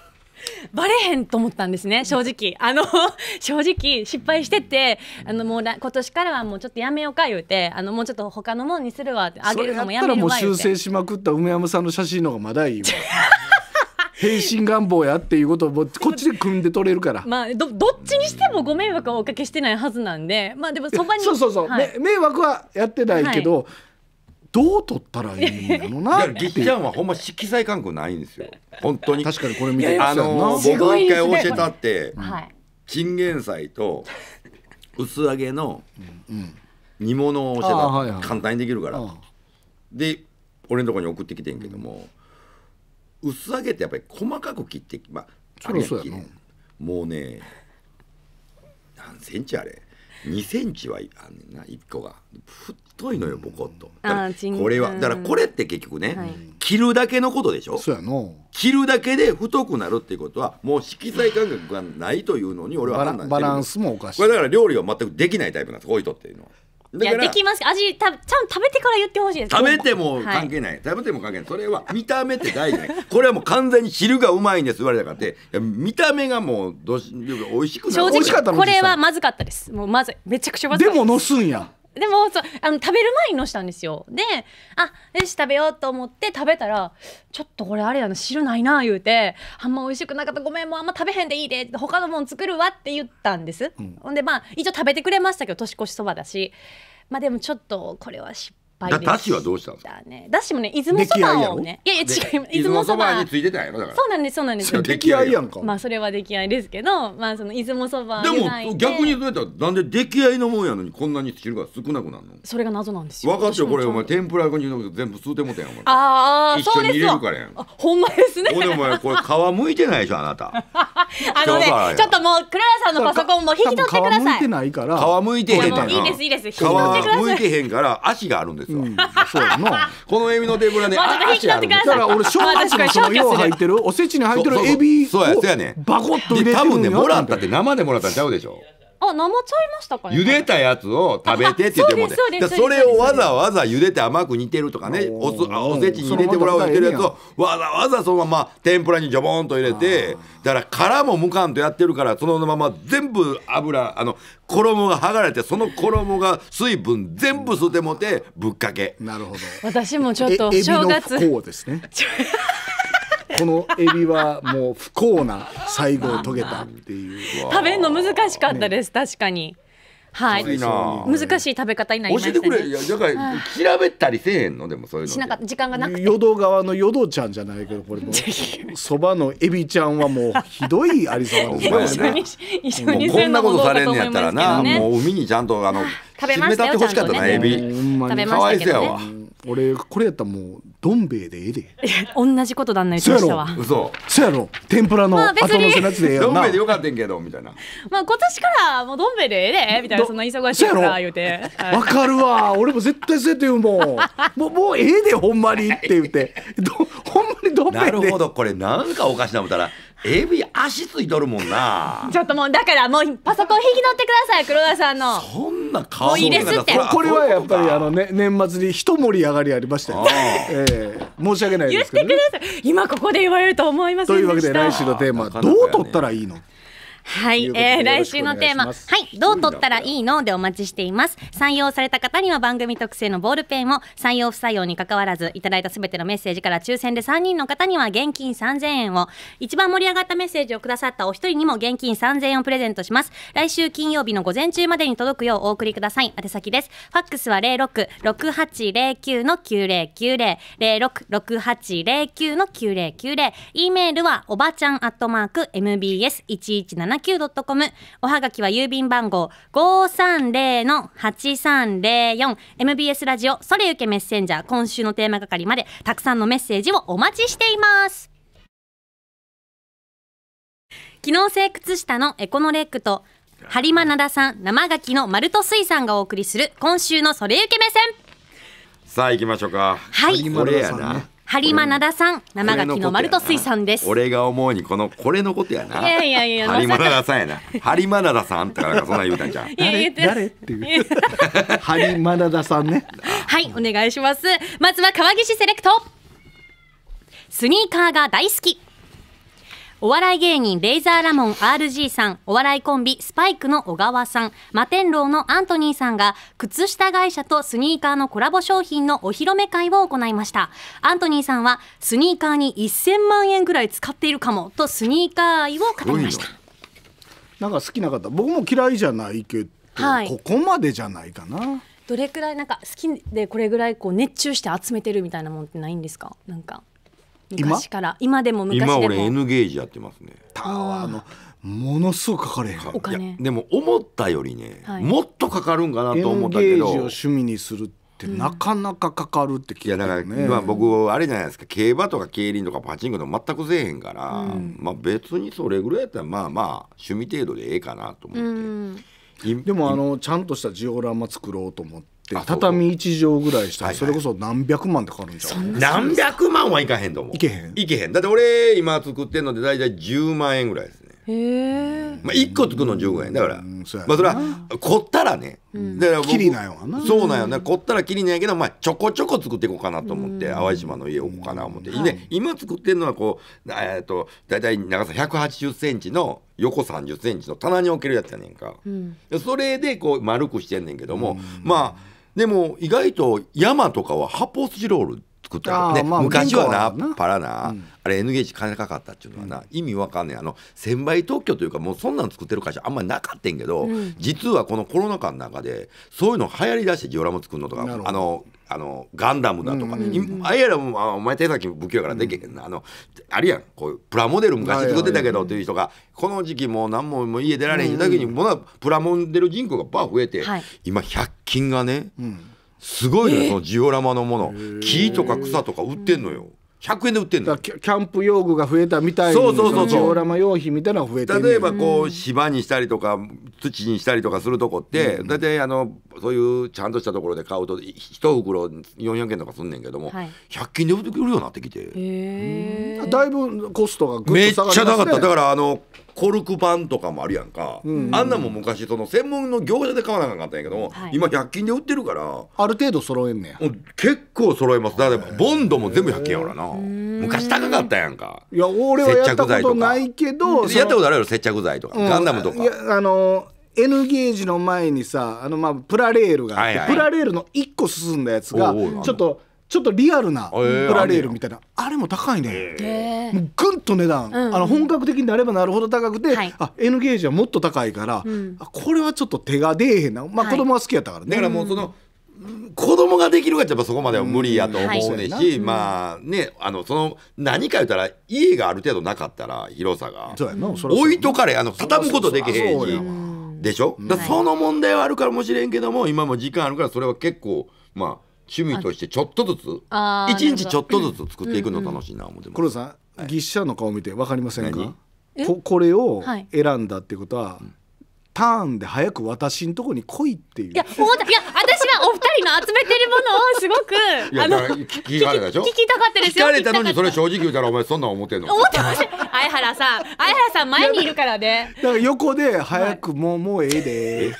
バレへんと思ったんですね正直あの 正直失敗しててあのもう今年からはもうちょっとやめようか言うてあのもうちょっと他のものにするわってあげるのもやめようかそれやったらもう修正しまくった梅山さんの写真の方がまだいいわ 平身願望やっていうことをこっちで組んで取れるからまあどどっちにしてもご迷惑はおかけしてないはずなんでまあでもそばにそうそうそう、はい、迷惑はやってないけど、はい、どう取ったらいいのだなってぎっちゃんはほんま色彩感覚ないんですよ本当に確かにこれ見てあのー、僕一回教えたって、はい、チンゲン菜と薄揚げの煮物を教えた、はいはい、簡単にできるからで俺のとこに送ってきてんけども、うん薄揚げってやっぱり細かく切ってまあそそうやもうね何センチあれ2センチはあんな1個が太いのよボコッとこれはだからこれって結局ね、はい、切るだけのことでしょそうやの切るだけで太くなるっていうことはもう色彩感覚がないというのに俺は判断してるバランスもおかしいだから料理は全くできないタイプなんですこういう人っていうのは。いやできます味たちゃんと食べてから言ってほしいです食べても関係ない、はい、食べても関係ないそれは見た目って大事これはもう完全に汁がうまいんです言われたからって見た目がもうどうし美味しくない正直これはまずかったですもうまずめちゃくちゃまずかったでものすんやでもそうあの食べる前にのしたんですよであよし食べようと思って食べたらちょっとこれあれやな汁ないな言うてあんま美味しくなかったごめんもうあんま食べへんでいいで他のもん作るわって言ったんです、うん、ほんでまあ一応食べてくれましたけど年越しそばだしまあでもちょっとこれは失敗ぱいでだしはどうしたんですかだしもね出雲そばをねいやいや違い出雲そばについてたんやろだからそうなんですそうなんです出来合いやんかまあそれは出来合いですけどまあその出雲そばでも逆にどうやったらなんで出来合いのもんやのにこんなに汁が少なくなるのそれが謎なんですよ分かってよこれお前天ぷら粉に全部吸うてもてんやんああそうですれるからやほんまですねお前これ皮むいてないでしょあなた あのねちょっともう倉田さんのパソコンも引き取ってください皮剥いてないから皮剥いてへ皮剥いてへんから足があるんですでうん、そうやこのエビのテーブルあ、ねあっっちあるだから俺正月のそのよ入ってるおせちに入ってるエビをバコッと入れてるんや多分ねもらったって生でもらったんちゃうでしょあ生ちゃいましたかね茹でたやつを食べてって言ってもねそれをわざわざ茹でて甘く煮てるとかねおおせちに入れてもらおうってるやつをわざわざそのまま天ぷらにジョボンと入れてだから殻もむかんとやってるからそのまま全部油あの衣が剥がれてその衣が水分全部捨てもてぶっかけなるほど私もちょっと正月こうですね このエビはもう不幸な最後を遂げたっていう 食べるの難しかったです、ね、確かにはい難しい食べ方になりました、ね、教えてくれいやだから調べたりせえへんのでもそういうのしなかった時間がなくて淀川の淀ちゃんじゃないけどこれも そばのエビちゃんはもうひどいありさまですね一緒にこんなことされんのやったらな、もう海にちゃんとあの食べましたよちゃんとね、ビ食べましたけどね俺これやったらもうどん兵衛でええで 同じことだんないてましたわ嘘そやろう天ぷらのまあ後別にせのやつでええよどんな兵衛でよかったんけどみたいなまあ今年からもうどん兵衛でええでみたいなそんな忙しいから言うて、はいわかるわ俺も絶対そうやって言うもん もうもうええでほんまにって言ってどほんまにどん兵衛なでるほどこれなんかおかしな思ったら AV 足ついとるもんなちょっともうだからもうパソコン引き取ってください黒田さんのそんな顔もういいですってこれはやっぱりあの、ね、年末に一盛り上がりありましたよ、えー、申し訳ないですけど、ね、許てください今ここで言われると思いますというわけで来週のテーマどう取ったらいいのはい、いえー、来週のテーマ、はい、どう取ったらいいのでお待ちしています。採用された方には番組特製のボールペンを採用不採用に関わらずいただいたすべてのメッセージから抽選で3人の方には現金3000円を、一番盛り上がったメッセージをくださったお一人にも現金3000円をプレゼントします。来週金曜日の午前中までに届くようお送りください。宛先です。ファックスは066809の9090、066809の9090、E メールはおばちゃんアットマーク mbs117 ドットコム。おはがきは郵便番号530-8304。MBS ラジオ、それゆけメッセンジャー。今週のテーマ係まで、たくさんのメッセージをお待ちしています。昨日性靴下のエコノレックと、播磨灘さん、生ガキの丸と水産がお送りする今週のそれゆけ目線。さあ行きましょうか。はい。これやな。播磨灘さん生牡蠣の丸と水産です俺が思うにこのこれのことやないやいやいや播磨灘さんやな播磨灘さんってからそんな言うたんじゃん誰誰っていう播磨灘さんねはいお願いしますまずは川岸セレクトスニーカーが大好きお笑い芸人レイザーラモン RG さん、お笑いコンビスパイクの小川さん、摩天楼のアントニーさんが、靴下会社とスニーカーのコラボ商品のお披露目会を行いました。アントニーさんは、スニーカーに1000万円ぐらい使っているかも、とスニーカー愛を語りました。なんか好きな方、僕も嫌いじゃないけど、はい、ここまでじゃないかな。どれくらいなんか好きでこれぐらいこう熱中して集めてるみたいなもんってないんですかなんか昔から今でも昔でも今俺 N ゲージやってますねタワーのものすごくかかれへんお金でも思ったよりね、はい、もっとかかるんかなと思ったけど N ゲージを趣味にするってなかなかかかるって聞いたよね、うん、らあ、僕あれじゃないですか競馬とか競輪とかパチンコとか全くせえへんから、うん、まあ別にそれぐらいやったらまあまあ趣味程度でええかなと思って。うんでもあのちゃんとしたジオラマ作ろうと思ってって畳1畳ぐらいしたらそれこそ何百万ってかかるんじゃん、何百万はいかへんと思ういけへんいけへんだって俺今作ってんので大体10万円ぐらいですねへまあ、1個作るの15円だから、まあ、それは凝ったらね、だからきりなよなそうなんよね凝ったらきりなんやけど、まあ、ちょこちょこ作っていこうかなと思って、淡路島の家を置こうかな思って、ね、今作ってるのはこう、えー、と大体長さ1 8 0ンチの横3 0ンチの棚に置けるやつやねんか、それでこう丸くしてんねんけども、まあでも意外と山とかは発泡スチロール作っねまあ、昔はなパラな、うん、あれ NGH 金かかったっていうのはな、うん、意味わかんねえあの千0倍特許というかもうそんなん作ってる会社あんまりなかったんけど、うん、実はこのコロナ禍の中でそういうの流行りだしてジオラマ作るのとかあのあのガンダムだとか、うんうんうん、あいやらお前手先不器用からでけへんな、うん、あのあるやんこうプラモデル昔作ってたけどという人がこの時期もう何もも家出られへん時に、うんうん、プラモデル人口がバー増えて、はい、今100均がね、うんすごいよ、そのジオラマのもの木とか草とか売ってんのよ1円で売ってんだキャンプ用具が増えたみたいそうそうそうジオラマ用品みたいなのが増えて例えばこう芝にしたりとか土にしたりとかするとこって大体、あのそういうちゃんとしたところで買うと一袋400円とかすんねんけども、はい、100均で売ってくるようになってきてだいぶコストがぐっと下がりますねめっちゃ高かっただからあのコルク板とかもあるやんか、うんうん、あんなも昔その専門の業者で買わなかったんやけども、はい、今100均で売ってるからある程度揃えんねや結構揃えますだからボンドも全部100均やからな昔高かったやんかいや俺はやったことないけどやったことあるやろ接着剤とか、うん、ガンダムとかいやあの N ゲージの前にさあのまあプラレールがあって、はいはい、プラレールの1個進んだやつがちょっとちょっとリアルなプラレールみたいな、あれも高いね、もうぐんと値段、あの本格的になればなるほど高くて、あ N ゲージはもっと高いから、これはちょっと手が出えへんな、まあ、子供は好きやったからね。だからもうその、子供ができるかってやっぱそこまでは無理やと思うねし、うんはい、まあねあのその何か言ったら家がある程度なかったら広さが置いとかれあの畳むことできへんしでしょ、だその問題はあるかもしれんけども今も時間あるからそれは結構まあ趣味としてちょっとずつ一日ちょっとずつ作っていくの楽しいな思ってます黒田さん、はい、技者の顔見て分かりませんかここれを選んだってことは、はい、ターンで早く私のとこに来いっていういや思っいや私はお二人の集めてるものをすごくいやあの聞き聞かた聞きたかったですよ聞かれたのにそれ正直言うたらお前そんな思ってんの思ってません相原さん相原さん前にいるからねだから横で早くもう、はい、もうええで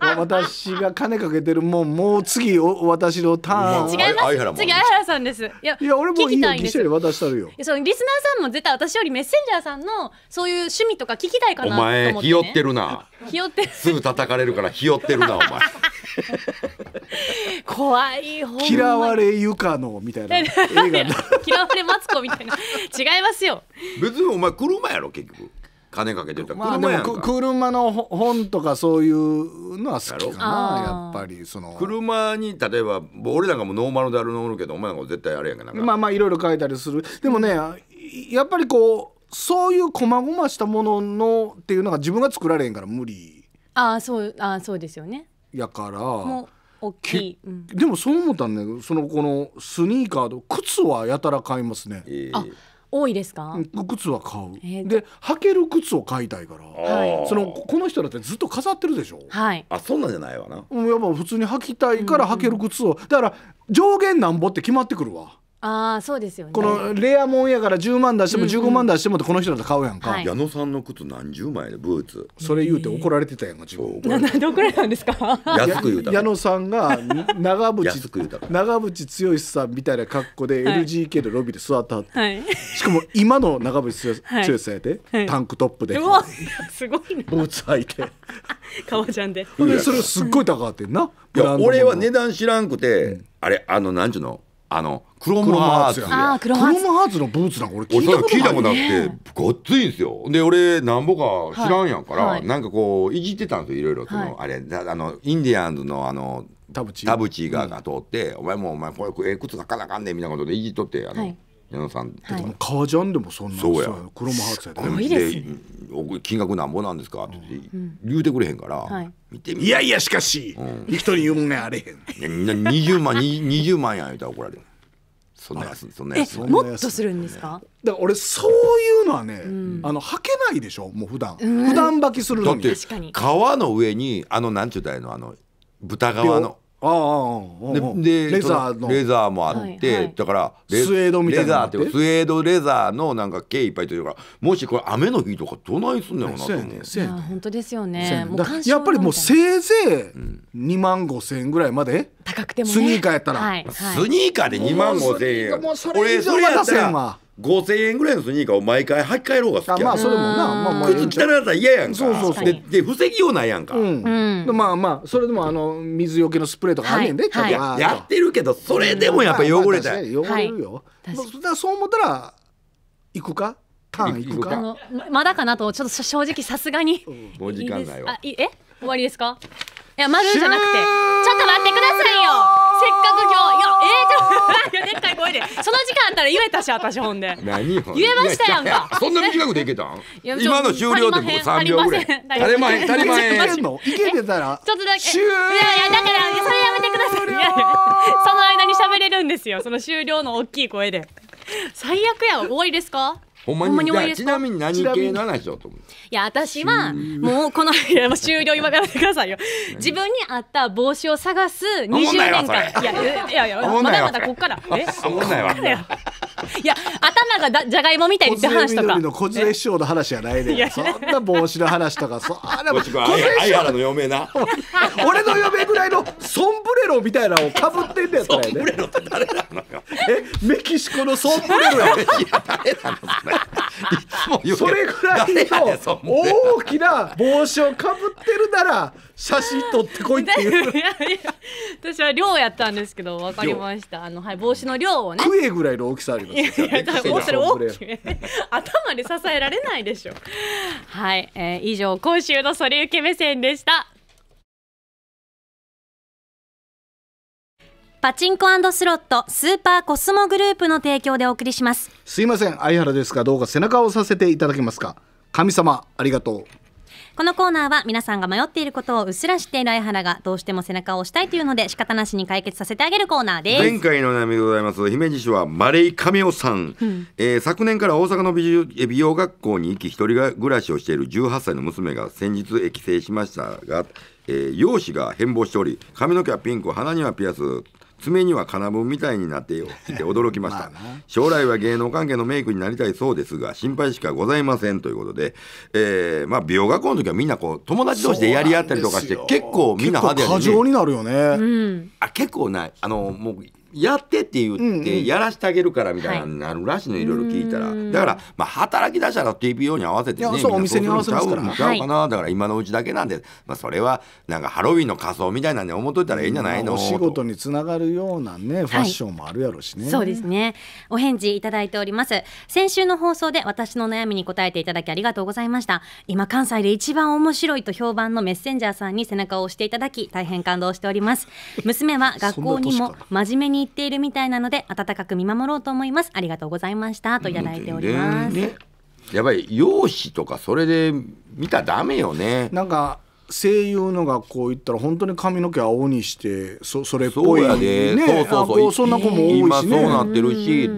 私が金かけてるもんもう次お私のターン違います次相原さんですいやいや俺もいいよ記に渡したるよそのリスナーさんも絶対私よりメッセンジャーさんのそういう趣味とか聞きたいかなと思って、ね、お前ひよってるなひよってすぐ叩かれるからひよってるなお前 怖い嫌われゆかのみたいな 嫌われマツコみたいな違いますよ別にお前車やろ結局金かけてたまあでも車の本とかそういうのは好きかなやっぱりその車に例えば俺なんかもノーマルであるのるけどお前なんか絶対あれやんけなんかまあまあいろいろ書いたりするでもね、やっぱりこうそういう細々したもののっていうのが自分が作られへんから無理ああそうあそうですよねやからもう大きい、うん、でもそう思ったんねそのこのスニーカーと靴はやたら買いますね、えー、あ多いですか靴は買う、えー、で履ける靴を買いたいからそのこの人だってずっと飾ってるでしょ、はい、あそんなんじゃないわなやっぱ普通に履きたいから履ける靴を、だから上限なんぼって決まってくるわああそうですよねこのレアもんやから10万出しても15万出してもってこの人だと買うやんか、矢野さんの靴何十枚でブーツそれ言うて怒られてたやんか自う分怒らななんで怒られたんですか安く言うた矢野さんが長安く言うた渕長渕剛さんみたいな格好で LGK のロビーで座ったってはいしかも今の長渕剛さんやではいタンクトップでうわすごいブーツ履いて革ジャンでんでそれすっごい高かってんないや俺は値段知らんくて、あれあのなんちゅうのあのクロムハーツクロムハーツのブーツなんか俺聞いたことなくてごっついんですよで俺なんぼか知らんやんから、はい、なんかこういじってたんですよいろいろその、はい、あれあのインディアンズのあの田淵がが通って、うん、お前もお前これええ靴履かなあかんねんみたいなことでいじっとってあの、はい矢野さんはい、革ジャンでもそんなそうや黒も白菜で金額なんぼなんですかって言うてくれへんから、い、やいやしかし、一人言うもんねあれへん二十万二十万や言うたら怒られるそんなやつそんなやつもっとするんですかだから俺そういうのはね、あの履けないでしょもう普段、ん、普段履きするのにだって革の上にあのなんちゅうたいのあの豚革のああでレザーのレザーもあって、だからスエードみたいなレザースエードレザーのなんか毛いっぱいというからもしこれ雨の日とかどないすんだろうなと思う、ね本当ですよねやっぱりもうせいぜい二万五千円ぐらいまで、高くても、スニーカーやったら、スニーカーで二万五千円俺それやったら5000円ぐらいのスニーカーを毎回履き替えろうが好きやまあそれもな、まあ、まあ靴汚れたら嫌やんかそうそうそうでで防ぎようないやんか、うんうん、まあまあそれでもあの水よけのスプレーとかあんねんで、はい、ややってるけどそれでもやっぱ汚れた、うまあ、汚れるよ、はい、そう思ったら行くかターン行くかまだかなとちょっと正直さすがにもう時間ないわえ終わりですかやま丸じゃなくてちょっと待ってくださいよせっかく今日いやえー、ちょっと でっかい声でその時間あったら言えたし私ほんで何よ言えましたやんかそんな短くでいけたん今の終了でも3秒ぐらい足りまへん足りまへんいけてたらちょっとだけいやいやだからそれやめてくださいいやその間に喋れるんですよその終了の大きい声で最悪や終わりですかほんまにちなみに何系の話だと思ういや私はもうこのいも終了今やめてくださいよ自分に合った帽子を探す20年間いやいやいやまだまだこっからえ いや頭がだじゃがいもみたいって話とかの小杖師匠の話じゃないねそんな帽子の話とかそんな小杖師匠の嫁な 俺の嫁ぐらいのソンブレロみたいなのをかぶってんだよソンブレロって誰なのよえメキシコのソンブレロやいや誰なのそれそれぐらいの大きな帽子をかぶってるなら写真撮ってこいっていういやいや私は量やったんですけど分かりましたあの、はい、帽子の量をねクエぐらいの大きさありますね、大きい、頭で支えられないでしょはい、えー、以上今週のそれゆけ目線でしたパチンコスロットスーパーコスモグループの提供でお送りしますすいません相原ですがどうか背中をさせていただけますか神様ありがとうこのコーナーは皆さんが迷っていることをうっすら知っている相原がどうしても背中を押したいというので仕方なしに解決させてあげるコーナーです前回の悩みでございます姫路市はマレイカミオさん、うん、えー、昨年から大阪の美美容学校に行き一人暮らしをしている18歳の娘が先日帰省しましたが、えー、容姿が変貌しており髪の毛はピンク鼻にはピアス爪には金棒みたいになってよっ て驚きました将来は芸能関係のメイクになりたいそうですが心配しかございませんということで、えー、まあ美容学校の時はみんなこう友達同士でやり合ったりとかして結構みんな派手やね過剰になるよね、うん、あ結構ないあのもうやってって言ってやらしてあげるからみたいななるらしいのいろいろ聞いたら、だから、まあ、働き出したら TPO に合わせてねそうお店に合わせますから買うかな、だから今のうちだけなんで、まあ、それはなんかハロウィンの仮装みたいなんで思っといたらいいんじゃないの、お仕事につながるようなねファッションもあるやろしね、そうですねお返事いただいております先週の放送で私の悩みに答えていただきありがとうございました今関西で一番面白いと評判のメッセンジャーさんに背中を押していただき大変感動しております 娘は学校にも真面目にに行っているみたいなので温かく見守ろうと思いますありがとうございましたといただいております、ね、やばい容姿とかそれで見たらダメよねなんか声優のがこう言ったら本当に髪の毛青にしてそそれっぽいそうやで、ね、そうそうそうそんな子も多いしね今そうなってるし、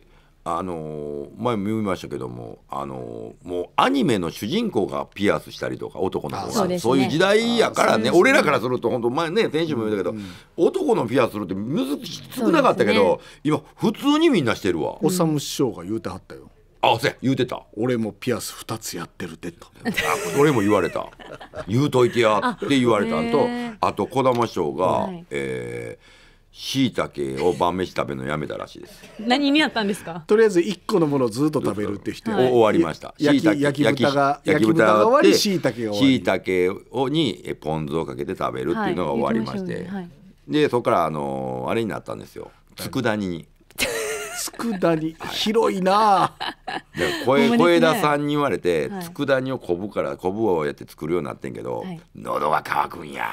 であの前も見ましたけども、あのもうアニメの主人公がピアスしたりとか男の子がそう,、ね、そういう時代やからね俺らからすると本当前ね先週も言ったけど、うん、男のピアスするって難しくなかったけど、ね、今普通にみんなしてるわ。おさむ師匠が言うてはったよ。あせ言うてた俺もピアス2つやってるでと俺も言われた言うといてやって言われたんとあと児玉師匠が、はい、えー椎茸を晩飯食べるのやめたらしいです。何になったんですか。とりあえず一個のものをずっと食べるって人、はい、終わりました。焼き焼き豚が焼き豚が終わり、椎茸が終わり。椎茸をにポン酢をかけて食べるっていうのが終わりまして、はいてしねはい、でそこからあのあれになったんですよ。佃煮に。佃煮広いな小小枝さんに言われて、はい、佃煮を昆布から昆布をやって作るようになってんけど、はい、喉が渇くんや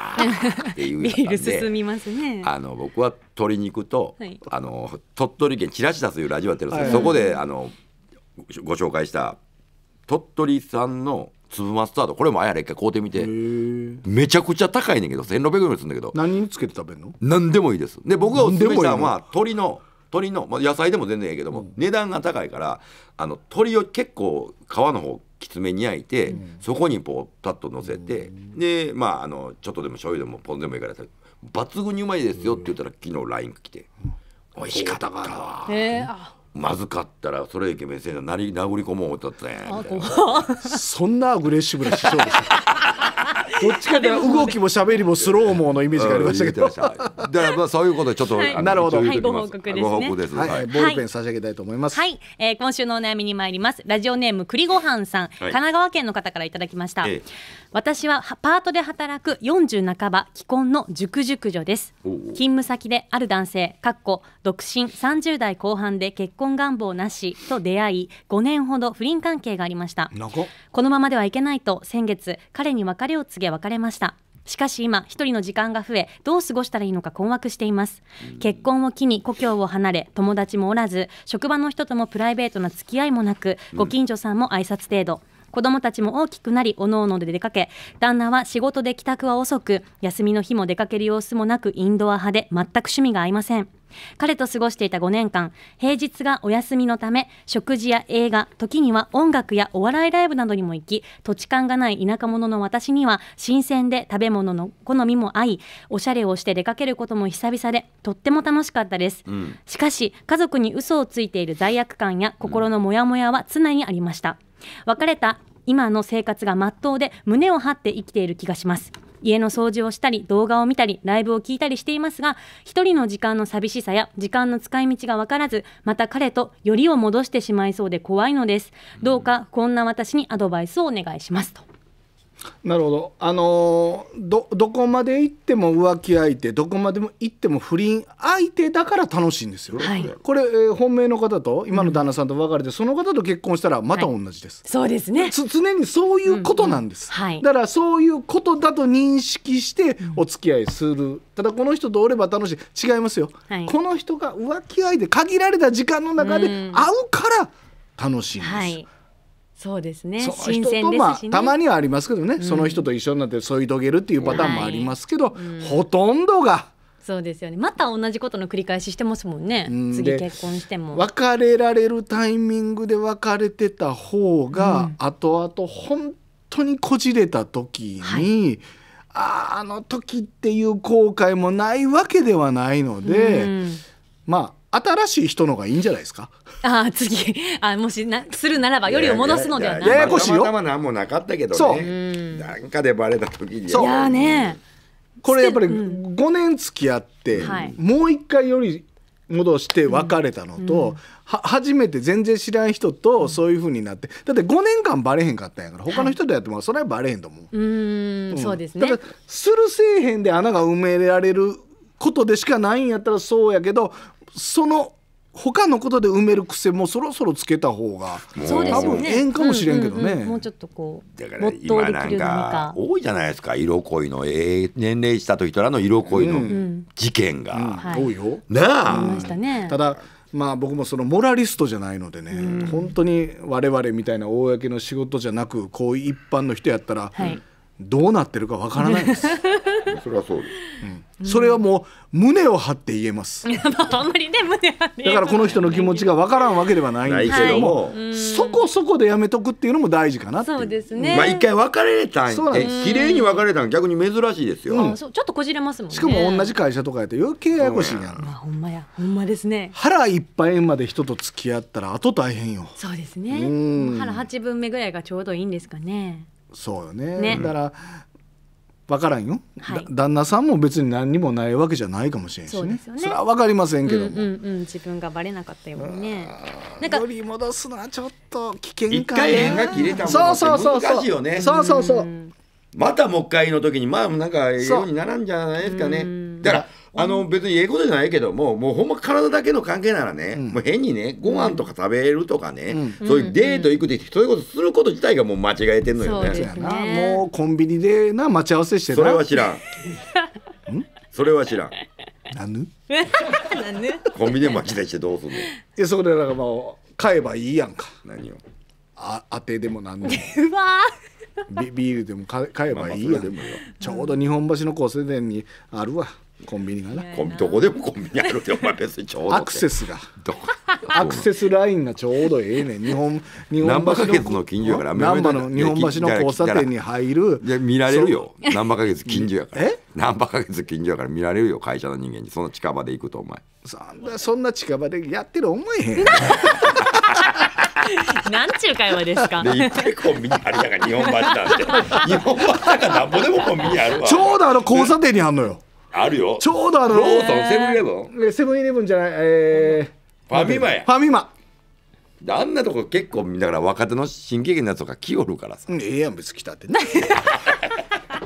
っていうやっ ねあの僕は鶏肉と、はい、あの鳥取県チラシタというラジオやってるんですけど、はい、そこであのご紹介した鳥取産の粒マスタードこれもあやれ一回買うてみてめちゃくちゃ高いねんけど1600円するんだけど何につけて食べるの何でもいいですで僕がおすすめしたのは鶏の鶏の、まあ、野菜でも全然ええけども、値段が高いからあの鶏を結構皮の方きつめに焼いて、うん、そこにこうパッと乗せて、うん、でまああのちょっとでも醤油でもポン酢でもいいから抜群にうまいですよって言ったら、うん、昨日 LINE 来て「おい、しかったかえー、まずかったらそれイケメンせんなり殴り込もうとったんや」そんなアグレッシブな師匠です どっちかで動きも喋りもスローモーのイメージがありましたけど。だからまあそういうことでちょっと、はい、なるほど、はい、ご報告です、ね、ご報告です。はい、ボールペン差し上げたいと思います。はい、えー、今週のお悩みに参ります。ラジオネーム栗ごはんさん、神奈川県の方からいただきました。ええ私はパートで働く40半ば既婚の熟熟女です勤務先である男性かっこ独身30代後半で結婚願望なしと出会い5年ほど不倫関係がありましたこのままではいけないと先月彼に別れを告げ別れましたしかし今一人の時間が増えどう過ごしたらいいのか困惑しています結婚を機に故郷を離れ友達もおらず職場の人ともプライベートな付き合いもなくご近所さんも挨拶程度、うん子供たちも大きくなりおのおので出かけ旦那は仕事で帰宅は遅く休みの日も出かける様子もなくインドア派で全く趣味が合いません彼と過ごしていた5年間平日がお休みのため食事や映画時には音楽やお笑いライブなどにも行き土地勘がない田舎者の私には新鮮で食べ物の好みも合いおしゃれをして出かけることも久々でとっても楽しかったです、うん、しかし家族に嘘をついている罪悪感や心のモヤモヤは常にありました、別れた今の生活が真っ当で胸を張って生きている気がします家の掃除をしたり動画を見たりライブを聞いたりしていますが一人の時間の寂しさや時間の使い道が分からずまた彼とよりを戻してしまいそうで怖いのですどうかこんな私にアドバイスをお願いしますとなるほど、あのー、どどこまで行っても浮気相手どこまでも行っても不倫相手だから楽しいんですよ、はい、これ、えー、本命の方と今の旦那さんと別れて、うん、その方と結婚したらまた同じです、はい、そうですね常にそういうことなんです、うんうんはい、だからそういうことだと認識してお付き合いするただこの人とおれば楽しい違いますよ、この人が浮気相手限られた時間の中で会うから楽しいんです、そうですね新鮮ですまあ、たまにはありますけどね、うん、その人と一緒になって添い遂げるっていうパターンもありますけど、はいほとんどが。そうですよねまた同じことの繰り返ししてますもんね、ん、次結婚しても別れられるタイミングで別れてた方が、うん、後々本当にこじれた時に、はいあの時っていう後悔もないわけではないので、うん、まあ新しい人のがいいんじゃないですか。ああ、次、あ、もしな、するならば、よりを戻すのではない。ややこしいよ。たまたまもなかったけど、ね。そう、なんかでバレた時に。そう、いやね。これやっぱり、五年付き合って、もう一回より。戻して別れたのと、うんうん、初めて全然知らん人とそういうふうになってだって5年間バレへんかったんやから他の人とやってもそれはバレへんと思う。はい、うそうですねだからするせえへんで穴が埋められることでしかないんやったらそうやけどその他のことで埋める癖もそろそろつけた方が多分ええんかもしれんけどね、うんうん、もうちょっとこうだから今なんか多いじゃないですか色恋の、えー、年齢したとからの色恋の事件が、多いよなあ、ね、ただまあ僕もそのモラリストじゃないのでね、うん、本当に我々みたいな公の仕事じゃなくこういう一般の人やったら、はい、うどうなってるかわからないです。それはそうです。うん、それはもう胸を張って言えます。だからこの人の気持ちがわからんわけではないんですけども、はい、そこそこでやめとくっていうのも大事かなそうですね。まあ一回別れたんで、綺麗に別れたん逆に珍しいですよ、うん。ちょっとこじれますもん、ね、しかも同じ会社とかやと余計ややこしいやん。まあほんまや、ほんまですね。腹いっぱいまで人と付き合ったらあと大変よ。そうですね。腹八分目ぐらいがちょうどいいんですかね。そうよね、ね、だから分からんよ、はい、旦那さんも別に何にもないわけじゃないかもしれんしねそねそれは分かりませんけども、うんうんうん、自分がバレなかったようにねなんか取り戻すのはちょっと危険か回縁が切れたもの難しいよねそうそうそうまたもう一回の時にまあなんかようにならんじゃないですかねだからあの別にええことじゃないけどももうほんま体だけの関係ならね、うん、もう変にねご飯とか食べるとかね、うん、そういうデート行くでそういうことすること自体がもう間違えてんのよね。そうもうコンビニでな待ち合わせしてなそれは知ら ん。それは知らん。何ぬ コンビニで待ち合わしてどうするのいやそこでだからもう買えばいいやんか。何をあ当てでも何でも。うわビビールでも買えばいいやん、まあ、ちょうど日本橋の交差点にあるわ。コンビニがねコンビどこでもコンビニあるでお前別にちょうどアクセスがアクセスラインがちょうどええねん日本日本橋の近所やから難波の日本橋の交差点に入るいや見られるよ難波か月近所やからえ難波か月近所やから見られるよ会社の人間にその近場で行くとお前そんなそんな近場でやってる思えへん なんちゅう会話ですか。で、一回コンビニあるやんか、日本橋だんて。日本橋なんかなんぼでもコンビニあるわ。ちょうどあの交差点にあんのよ。あるよちょうどあのローソンセブンイレブンセブンイレブンじゃないえー、ファミマやファミマあんなとこ結構だから若手の新喜劇のやつとか来おるからさええやん別に来たって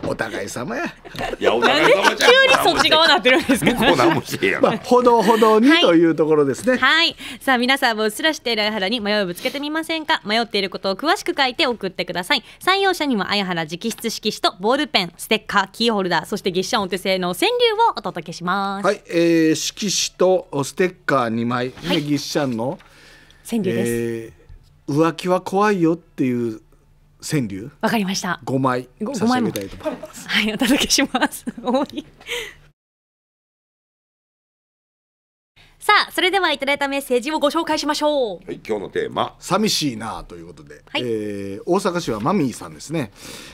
お互い様や。いや、お互い様じゃん。急にそっち側なってるんですか。向こ何もしてへんまあ、ほどほどにというところですね。はい。さあ、皆さんもうっすらしているあやはらに迷いをぶつけてみませんか。迷っていることを詳しく書いて送ってください。採用者にはあやはら直筆色紙とボールペン、ステッカー、キーホルダー、そして月謝お手製の川柳をお届けします。はい、えー、色紙とステッカー二枚、はい、月謝の川柳です、えー、浮気は怖いよっていう。川柳わかりました五枚差し上げたいと思いますはいお届けします多い さあそれではいただいたメッセージをご紹介しましょう、はい、今日のテーマ「寂しいな」ということで、はい、えー、大阪市はマミーさんですね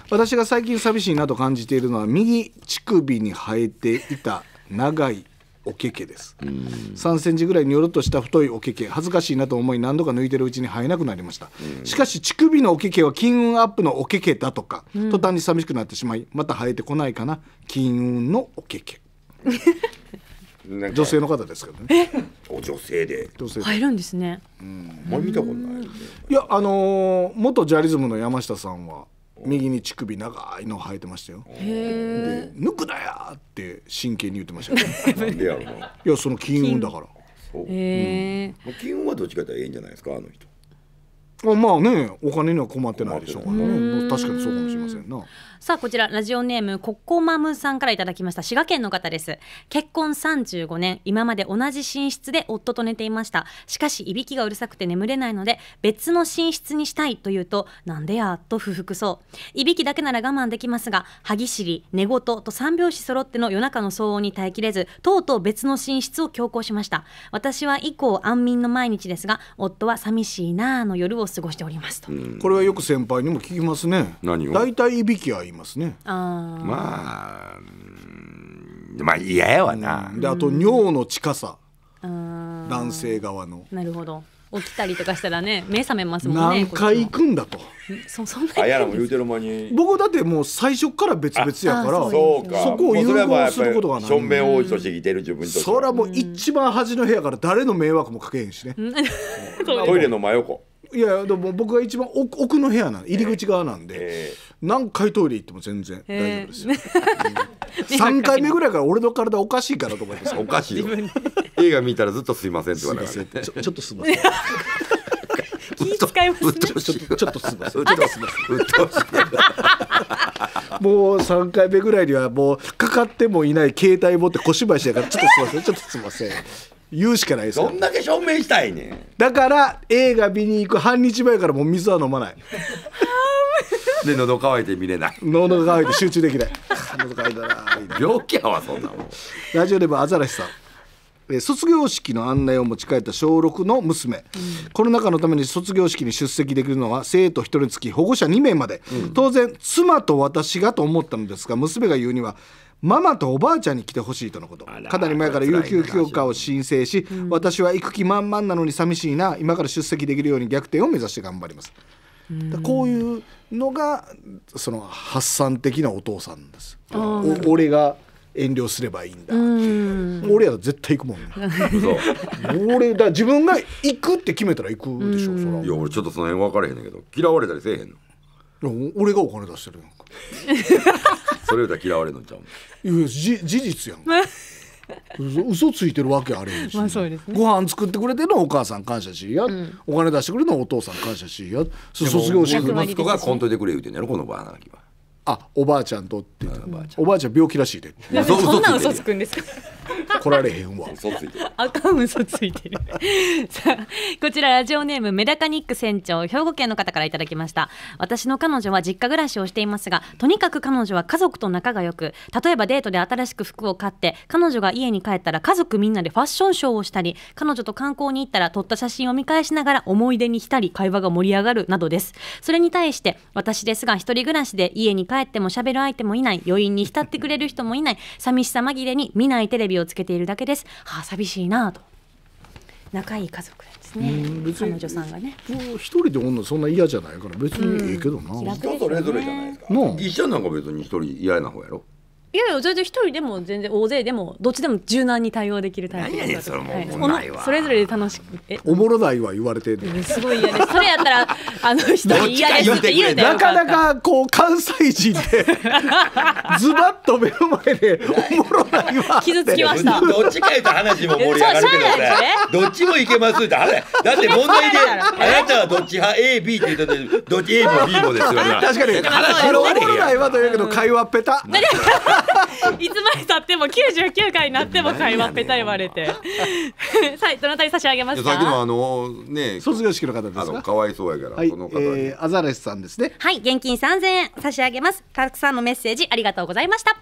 私が最近寂しいなと感じているのは右乳首に生えていた長いおけけです3センチぐらいにょろっとした太いおけけ恥ずかしいなと思い何度か抜いてるうちに生えなくなりましたしかし乳首のおけけは金運アップのおけけだとか、うん、途端に寂しくなってしまいまた生えてこないかな金運のおけけ女性の方ですけどね。お女性で。女性入るんですね。うん。まり見たことない。いやあのー、元ジャリズムの山下さんは右に乳首長いの生えてましたよで「抜くなや!」って真剣に言ってました なんでやろういやその金運だから金運はどっちかというとええんじゃないですかあの人まあねお金には困ってないでしょうからね確かにそうかもしれませんなさあこちらラジオネームココマムさんからいただきました滋賀県の方です結婚35年今まで同じ寝室で夫と寝ていましたしかしいびきがうるさくて眠れないので別の寝室にしたいというとなんでやと不服そういびきだけなら我慢できますが歯ぎしり寝言と三拍子揃っての夜中の騒音に耐えきれずとうとう別の寝室を強行しました私は以降安眠の毎日ですが夫は寂しいなあの夜をを過ごしておりますと、うん、これはよく先輩にも聞きますね何大体いびきは言いますねあまあまあ嫌やわな、であと尿の近さ、男性側のなるほど起きたりとかしたらね目覚めますもんね何回行くんだとそそんなやらも言うてる間に僕だってもう最初から別々やからそこを融合することがない正面王子として生きてる自分とそれはもう一番端の部屋から誰の迷惑もかけへんしねトイレの真横いやでも僕が一番奥奥の部屋なん入り口側なんで、何回トイレ行っても全然大丈夫ですよ、3 回目ぐらいから俺の体おかしいからと思いますおかしいよ映画見たらずっとすいませんって言われて、ね、ちょちょっとすいません気いますねちょっとすませんもう3回目ぐらいにはもうかかってもいない携帯持って小芝居しながらちょっとすいませんちょっとすいません言うしかないですよどんだけ証明したいねんだから映画見に行く半日前からもう水は飲まない で喉乾いて見れない喉乾いて集中できない 喉乾いたな病気やわそんなもんラジオでもアザラシさん卒業式の案内を持ち帰った小6の娘、うん、コロナ禍のために卒業式に出席できるのは生徒1人につき保護者2名まで、うん、当然妻と私がと思ったのですが娘が言うにはママとおばあちゃんに来てほしいとのことかなり前から有給休暇を申請し、私は行く気満々なのに寂しいな今から出席できるように逆転を目指して頑張ります、うこういうのがその発散的なお父さんです俺が遠慮すればいいんだ、ん、俺や絶対行くもん俺だ自分が行くって決めたら行くでしょ、うそいや俺ちょっとその辺分からへんけど嫌われたりせえへんの俺がお金出してるやんか それだ嫌われるんちゃん。いや事実やん嘘ついてるわけあるんし、まあそうですね、ご飯作ってくれてるのお母さん感謝しや、うん、お金出してくれるのお父さん感謝しや卒業式の息子がコントでくれ言うてんやろこのばあナーは。あおばあちゃんとっておばあちゃん病気らしいでそんな嘘つくんですか来られへんわ。嘘ついてる。赤嘘ついてる。さあ、こちらラジオネームメダカニック船長、兵庫県の方からいただきました。私の彼女は実家暮らしをしていますが、とにかく彼女は家族と仲が良く、例えばデートで新しく服を買って、彼女が家に帰ったら家族みんなでファッションショーをしたり、彼女と観光に行ったら撮った写真を見返しながら思い出に浸り、会話が盛り上がるなどです。それに対して、私ですが一人暮らしで家に帰っても喋る相手もいない、余韻に浸ってくれる人もいない、寂しさ紛れに見ないテレビをつけているだけです。はあ、寂しいなと。仲いい家族ですね。彼女さんがね。一人で女そんな嫌じゃないから別にいいけどな。人それぞれじゃないですか。一緒なんか別に一人嫌いな方やろ。いやいや全然一人でも全然大勢でもどっちでも柔軟に対応できるタイプ何やねんそれもうおもろないわそれぞれで楽しくえおもろないは言われてんねすごい嫌ですそれやったらあの人に嫌ですって言うてなかなかこう関西人で ズバッと目の前でおもろないわ傷つきましたどっちか言うと話も盛り上がるけどねどっちもいけますってあれだって問題であなたはどっち派 AB って言った時どっち A も B もですよね確かに話の終れへんやおもろないわと言うけど会話ペタ いつまでたっても九十九回になっても会話ペタ言われて さあどなたに差し上げますかさっきのあのね卒業式の方ですかかわいそうやから、はい、この方に、えー、アザラシさんですねはい現金三千円差し上げますたくさんのメッセージありがとうございました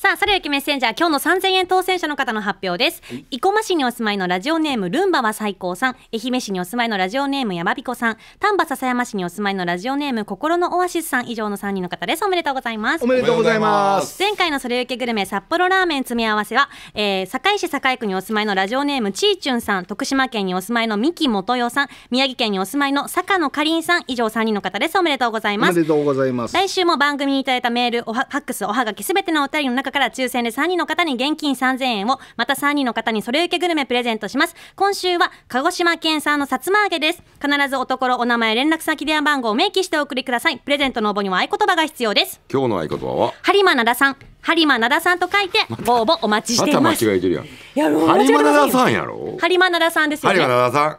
さあ、それゆきメッセンジャー、今日の3000円当選者の方の発表です。生駒市にお住まいのラジオネーム、ルンバは最高さん。愛媛市にお住まいのラジオネーム、やまびこさん。丹波篠山市にお住まいのラジオネーム、心のオアシスさん。以上の3人の方です。おめでとうございます。おめでとうございます。前回のそれゆけグルメ、札幌ラーメン詰め合わせは、えー、堺市堺区にお住まいのラジオネーム、ちーちゅんさん。徳島県にお住まいの三木元代さん。宮城県にお住まいの坂野かりんさん。以上3人の方です。おめでとうございます。おめでとうございます。来週も番組にいただいたメール、おはファックス、おはがき、すべてのお便りの中から抽選で3人の方に現金3000円を、また3人の方にそれ受けグルメプレゼントします。今週は鹿児島県産のさつま揚げです。必ずおところ、お名前、連絡先、電話番号を明記してお送りください。プレゼントの応募には合言葉が必要です。今日の合言葉は、播磨灘さん。播磨灘さんと書いてご応募お待ちしています。間違えてるやん。やろう。播磨灘さんやろ。播磨灘さんですよね。播磨灘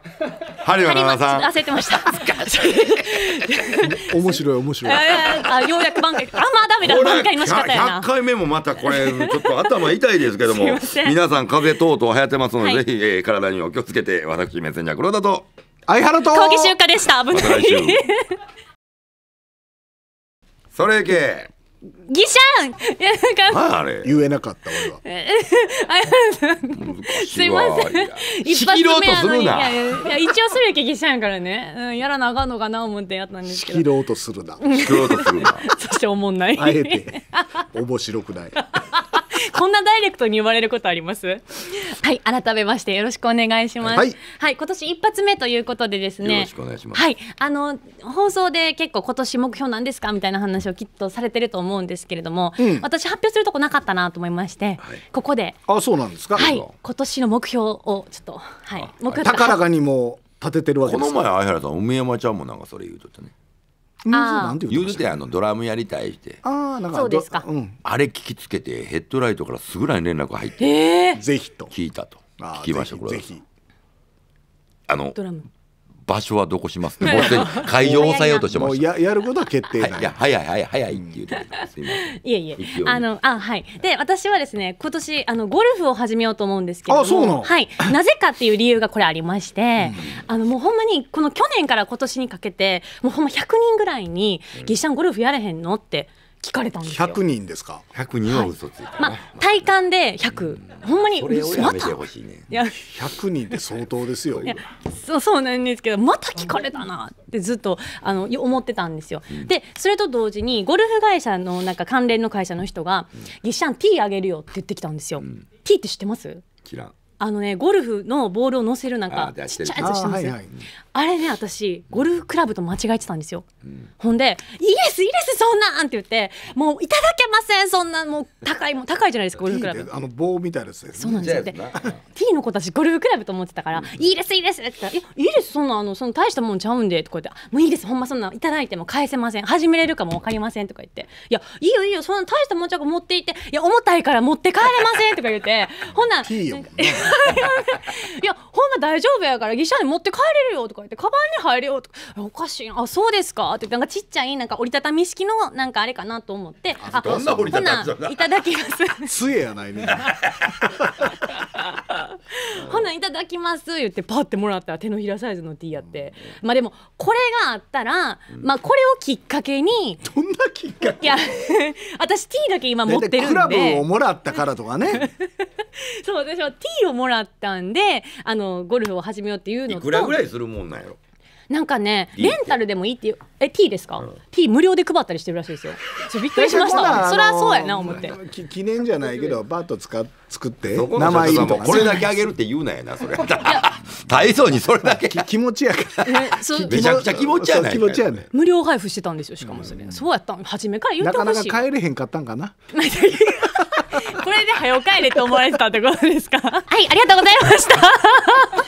さん。さん。焦ってました。面白い面白い。あようやく挽回。あまあダメだ挽回の仕方やな。回目もまたこれちょっと頭痛いですけども。皆さん風邪等々流行ってますので、はい、ぜひ、えー、体にお気をつけて私目線には黒田と相原と。講義集会でした。危ない。それいけ。ギシャンいやなんか、あれ言えなかった俺は すいません一発目あのいやいや一応するけギシャンからね、うん、やらなあかんのかな思ってやったんですけど仕切ろうとするな仕切ろうとするな そしておもんないあえて面白くないこんなダイレクトに言われることありますはい改めましてよろしくお願いします、はい、はい、今年一発目ということでですねよろしくお願いしますはいあの放送で結構今年目標なんですかみたいな話をきっとされてると思うんですけれども、うん、私発表するとこなかったなと思いまして、はい、ここであそうなんですかはい今年の目標をちょっとはい目標高らかにも立ててるわけですこの前相原さん梅山ちゃんもなんかそれ言うとってねューなんていうてあのドラムやりたいしてああなんかそうですか、うん、あれ聞きつけてヘッドライトからすぐらい連絡入って、えー、ぜひと聞いたと聞きましたこれぜひあのドラム場所はどこしますって、もうすでに会場を抑えようとしてまもした。ややることは決定だ、はい、いや、早い早い早いっていうすいません。いえいえあの、あ、はい。で、私はですね、今年、あの、ゴルフを始めようと思うんですけども。あそうなのはい。なぜかっていう理由がこれありまして、あの、もうほんまに、この去年から今年にかけて、もうほんま100人ぐらいに、ギしゃんゴルフやれへんのって聞かれたんですよ100人ですか100人は嘘ついた、ねはい、まあ体感で100、うん、ほんまにそれをやめてほしいねいや100人って相当ですよそうそうなんですけどまた聞かれたなってずっとあの思ってたんですよ、うん、でそれと同時にゴルフ会社のなんか関連の会社の人が「ぎっしゃんティーあげるよ」って言ってきたんですよ、うん、ティーって知ってます知らんあのねゴルフのボールを乗せるなんかちっちゃいやつしてます、あ,、はいはい、あれね私ゴルフクラブと間違えてたんですよ、うん、ほんで「いいですいいですそんなん!」って言って「もういただけませんそんなもう高いも高いじゃないですかゴルフクラブ」あの棒みたいですねそうなんですよで T の子たちゴルフクラブと思ってたから「いいですいいです」って言ったら「いいですそんなあのその大したもんちゃうんで」とか言って「もういいですほんまそんないただいても返せません始めれるかも分かりません」とか言って「いやいいよいいよそんな大したもんちゃうか持っていっていや重たいから持って帰れません」とか言ってほんなら。いやほんま大丈夫やから汽車に持って帰れるよ」とか言って「カバンに入れよ」とか「おかしいあそうですか」ってなんかちっちゃいなんか折りたたみ式のなんかあれかなと思って「あどんな折りたたみいただきます」杖やないね ほないただきます言ってパってもらったら手のひらサイズの T やって、まあでもこれがあったら、まあこれをきっかけにどんなきっかけいや 私 T だけ今持ってるんでクラブをもらったからとかねそう私は T をもらったんであのゴルフを始めようっていうのといくらぐらいするもんなんやろなんかね、レンタルでもいいっていう、え、T ですか、うん、?T 無料で配ったりしてるらしいですよ。ちょびっくりしました。それはそうやな、思って。記念じゃないけど、バット使作って、名前入これだけあげるって言うなよな、それ。大層にそれだけ。気持ちやから。めちゃくちゃ気持ちやね無料配布してたんですよ、しかもそれ。そうやったん、初めから言ってほしい。なかなか帰れへんかったんかな。これで早帰れと思われてたってことですかはいありがとうございました